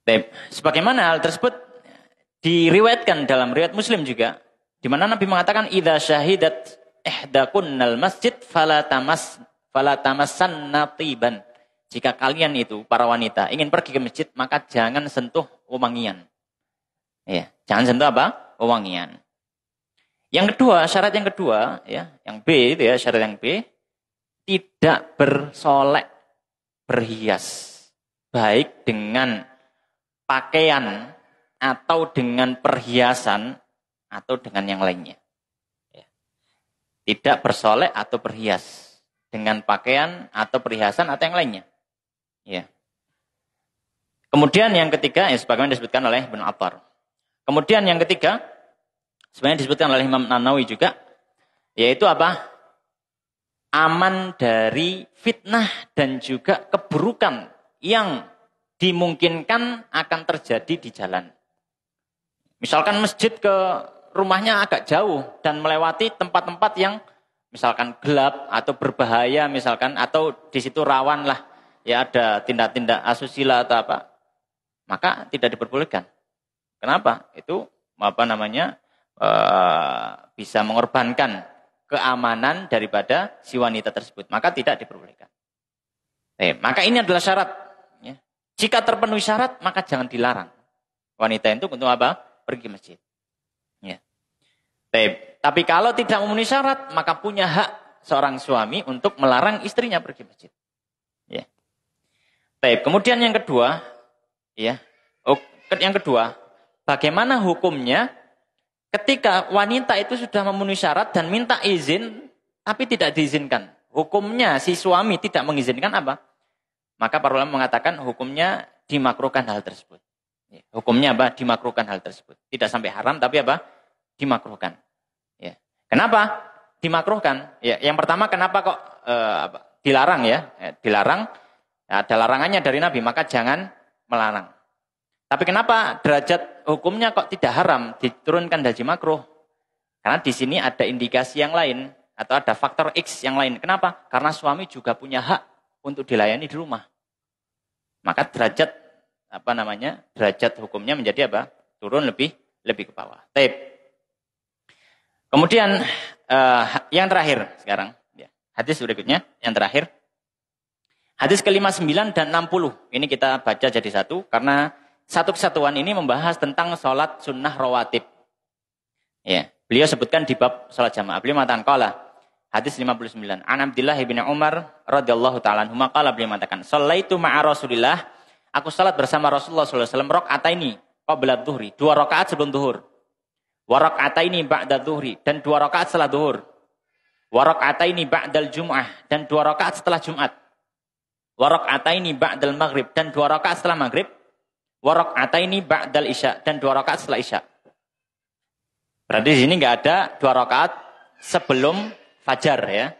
Baik, sebagaimana hal tersebut diriwayatkan dalam riwayat Muslim juga di mana Nabi mengatakan idza syahidat ihdakunnal masjid fala tamas fala tamassanna jika kalian itu, para wanita, ingin pergi ke masjid, maka jangan sentuh wangian. Ya, jangan sentuh apa? Wangian. Yang kedua, syarat yang kedua, ya, yang B itu ya, syarat yang B, tidak bersolek, berhias. Baik dengan pakaian atau dengan perhiasan atau dengan yang lainnya. Ya. Tidak bersolek atau berhias dengan pakaian atau perhiasan atau yang lainnya. Ya. Kemudian yang ketiga, ya, sebagaimana disebutkan oleh Ibn Attar. Kemudian yang ketiga, sebenarnya disebutkan oleh Imam Nanawi juga, yaitu apa? Aman dari fitnah dan juga keburukan yang dimungkinkan akan terjadi di jalan. Misalkan masjid ke rumahnya agak jauh dan melewati tempat-tempat yang misalkan gelap atau berbahaya misalkan atau di situ rawan lah ya ada tindak-tindak asusila atau apa, maka tidak diperbolehkan. Kenapa? Itu apa namanya e, bisa mengorbankan keamanan daripada si wanita tersebut, maka tidak diperbolehkan. Eh, maka ini adalah syarat. Ya. Jika terpenuhi syarat, maka jangan dilarang wanita itu untuk apa? Pergi masjid. Ya. Eh, tapi kalau tidak memenuhi syarat, maka punya hak seorang suami untuk melarang istrinya pergi masjid. Baik, kemudian yang kedua, ya. oke, oh, yang kedua, bagaimana hukumnya ketika wanita itu sudah memenuhi syarat dan minta izin tapi tidak diizinkan? Hukumnya si suami tidak mengizinkan apa? Maka para ulama mengatakan hukumnya dimakruhkan hal tersebut. Iya, hukumnya apa? Dimakruhkan hal tersebut. Tidak sampai haram tapi apa? Dimakruhkan. Ya. Kenapa? Dimakruhkan. Ya, yang pertama kenapa kok eh, dilarang ya? Eh, dilarang ada larangannya dari Nabi, maka jangan melarang. Tapi kenapa derajat hukumnya kok tidak haram diturunkan dari makruh? Karena di sini ada indikasi yang lain atau ada faktor X yang lain. Kenapa? Karena suami juga punya hak untuk dilayani di rumah. Maka derajat apa namanya? derajat hukumnya menjadi apa? turun lebih lebih ke bawah. Taip. Kemudian uh, yang terakhir sekarang, ya. hadis berikutnya yang terakhir. Hadis kelima sembilan dan enam puluh. Ini kita baca jadi satu karena satu kesatuan ini membahas tentang sholat sunnah rawatib. Ya, beliau sebutkan di bab sholat jamaah. Beliau mengatakan kala hadis lima 59. An Abdullah bin Umar radhiyallahu taala huma kala beliau mengatakan, "Shallaitu ma'a Rasulillah." Aku salat bersama Rasulullah sallallahu alaihi wasallam rakaataini qabla dhuhri, dua rakaat sebelum zuhur. Wa rakaataini ba'da dhuhri dan dua rakaat setelah zuhur. Wa rakaataini ba'dal jum'ah dan dua rakaat setelah Jumat. Warok ataini ba'dal maghrib. Dan dua rakaat setelah maghrib. Warok ataini ba'dal isya. Dan dua rakaat setelah isya. Berarti di sini nggak ada dua rakaat sebelum fajar ya.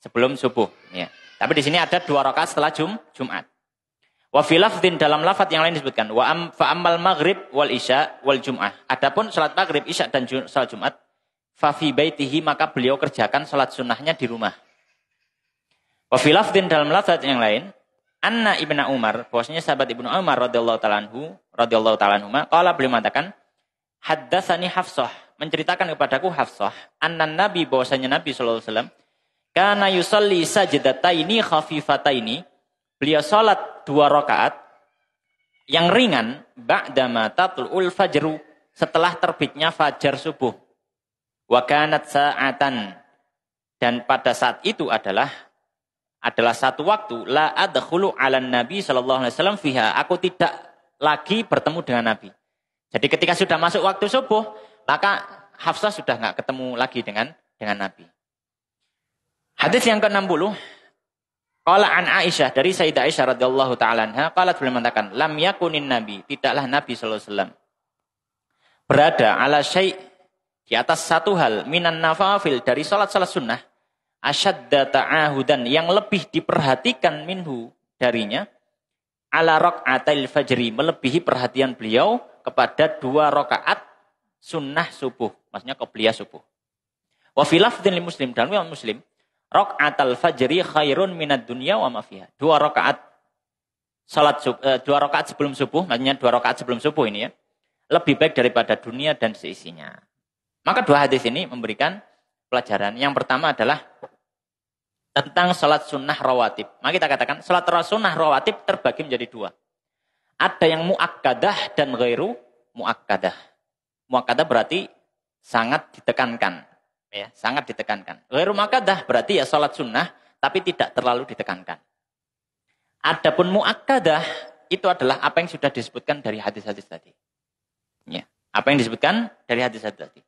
Sebelum subuh. Ya. Tapi di sini ada dua rakaat setelah jum, Jumat. Wa filafdin dalam lafat yang lain disebutkan. Wa am, fa amal maghrib wal isya wal Jum'at. Adapun salat maghrib, isya dan salat jumat. Fa baitihi maka beliau kerjakan salat sunnahnya di rumah. Wafilafdin dalam lafaz yang lain, Anna Ibn Umar, bahwasanya sahabat ibnu Umar radhiyallahu taalaanhu, radhiyallahu anhu, kala beliau mengatakan, haddatsani Hafsah, menceritakan kepadaku Hafsah, anna Nabi bahwasanya Nabi sallallahu alaihi wasallam kana yusalli sajdataini khafifataini, beliau salat dua rakaat yang ringan ba'dama tatlu'ul fajru setelah terbitnya fajar subuh. Wakanat kanat sa'atan dan pada saat itu adalah adalah satu waktu la adkhulu 'alan nabi sallallahu alaihi wasallam fiha. Aku tidak lagi bertemu dengan nabi. Jadi ketika sudah masuk waktu subuh, maka Hafsah sudah nggak ketemu lagi dengan dengan nabi. Hadis yang ke-60 Qala an Aisyah dari Sayyidah Aisyah radhiyallahu taala anha qalat beliau mengatakan lam yakunin nabi tidaklah nabi sallallahu alaihi wasallam berada ala syai' di atas satu hal minan nafafil dari salat salat sunnah asyadda ta'ahudan yang lebih diperhatikan minhu darinya ala rak'atil fajri melebihi perhatian beliau kepada dua rakaat sunnah subuh maksudnya qobliyah subuh wa fi lafdhin muslim dan wa muslim raka'atul fajri khairun minad dunya wa ma fiha dua rakaat salat eh, dua rakaat sebelum subuh maksudnya dua rakaat sebelum subuh ini ya lebih baik daripada dunia dan seisinya maka dua hadis ini memberikan pelajaran yang pertama adalah tentang sholat sunnah rawatib. Maka kita katakan sholat sunnah rawatib terbagi menjadi dua. Ada yang muakkadah dan gairu muakkadah. Muakkadah berarti sangat ditekankan. ya Sangat ditekankan. Gairu muakkadah berarti ya sholat sunnah tapi tidak terlalu ditekankan. Adapun muakkadah itu adalah apa yang sudah disebutkan dari hadis-hadis tadi. Ya. Apa yang disebutkan dari hadis-hadis tadi.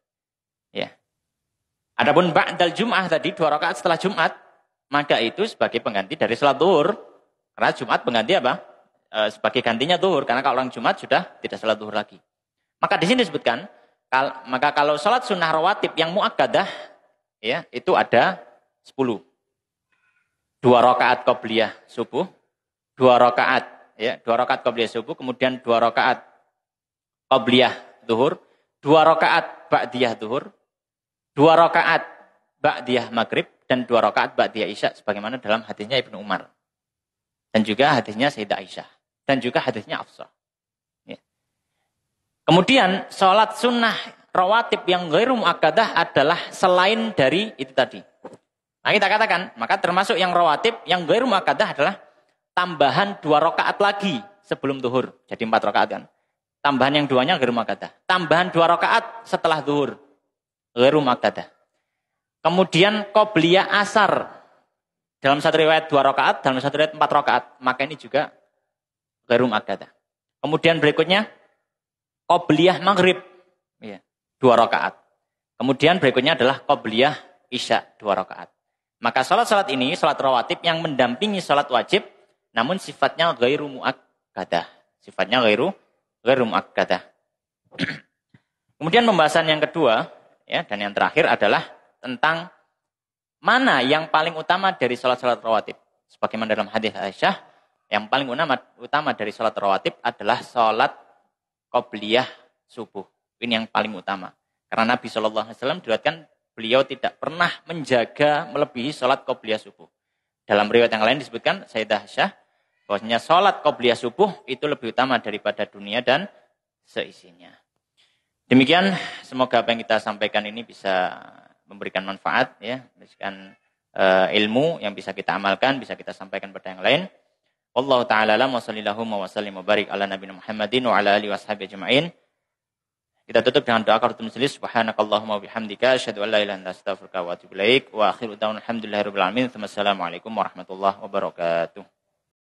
Ya. Adapun ba'dal jum'ah tadi, dua rakaat setelah Jumat, maka itu sebagai pengganti dari sholat duhur. Karena Jumat pengganti apa? E, sebagai gantinya duhur. Karena kalau orang Jumat sudah tidak sholat duhur lagi. Maka di sini disebutkan, kal, maka kalau sholat sunnah rawatib yang mu'akadah, ya itu ada 10. Dua rakaat qobliyah subuh, dua rakaat ya, dua rakaat qobliyah subuh, kemudian dua rakaat qobliyah duhur, dua rakaat ba'diyah duhur, dua rakaat ba'diyah maghrib, dan dua rakaat ba'di Aisyah sebagaimana dalam hadisnya Ibnu Umar. Dan juga hadisnya Sayyidah Aisyah dan juga hadisnya Afsah. Ya. Kemudian sholat sunnah rawatib yang ghairu akadah adalah selain dari itu tadi. Nah kita katakan, maka termasuk yang rawatib yang ghairu akadah adalah tambahan dua rakaat lagi sebelum duhur. Jadi empat rakaat kan. Tambahan yang duanya ghairu akadah. Tambahan dua rakaat setelah duhur. Ghairu akadah. Kemudian qobliyah asar. Dalam satu riwayat dua rakaat, dalam satu riwayat empat rakaat. Maka ini juga gairu agada. Kemudian berikutnya qobliyah maghrib. Ya, dua rakaat. Kemudian berikutnya adalah qobliyah isya dua rakaat. Maka sholat-sholat ini, sholat rawatib yang mendampingi sholat wajib, namun sifatnya gairu mu'akkadah. Sifatnya gairu, gairu mu'akkadah. Kemudian pembahasan yang kedua, ya dan yang terakhir adalah tentang mana yang paling utama dari sholat-sholat rawatib. Sebagaimana dalam hadis Aisyah, yang paling utama, dari sholat rawatib adalah sholat qobliyah subuh. Ini yang paling utama. Karena Nabi Shallallahu Alaihi Wasallam diriwayatkan beliau tidak pernah menjaga melebihi sholat qobliyah subuh. Dalam riwayat yang lain disebutkan Sayyidah Aisyah bahwasanya sholat qobliyah subuh itu lebih utama daripada dunia dan seisinya. Demikian, semoga apa yang kita sampaikan ini bisa memberikan manfaat ya, memberikan uh, eh, ilmu yang bisa kita amalkan, bisa kita sampaikan kepada yang lain. Wallahu taala alam wa sallallahu wa sallim wa barik ala nabi Muhammadin wa ala alihi washabihi ajmain. Kita tutup dengan doa kartu majelis subhanakallahumma wa bihamdika asyhadu an la ilaha illa astaghfiruka wa atubu ilaik wa akhiru da'wana alhamdulillahi rabbil alamin. Assalamualaikum warahmatullahi wabarakatuh.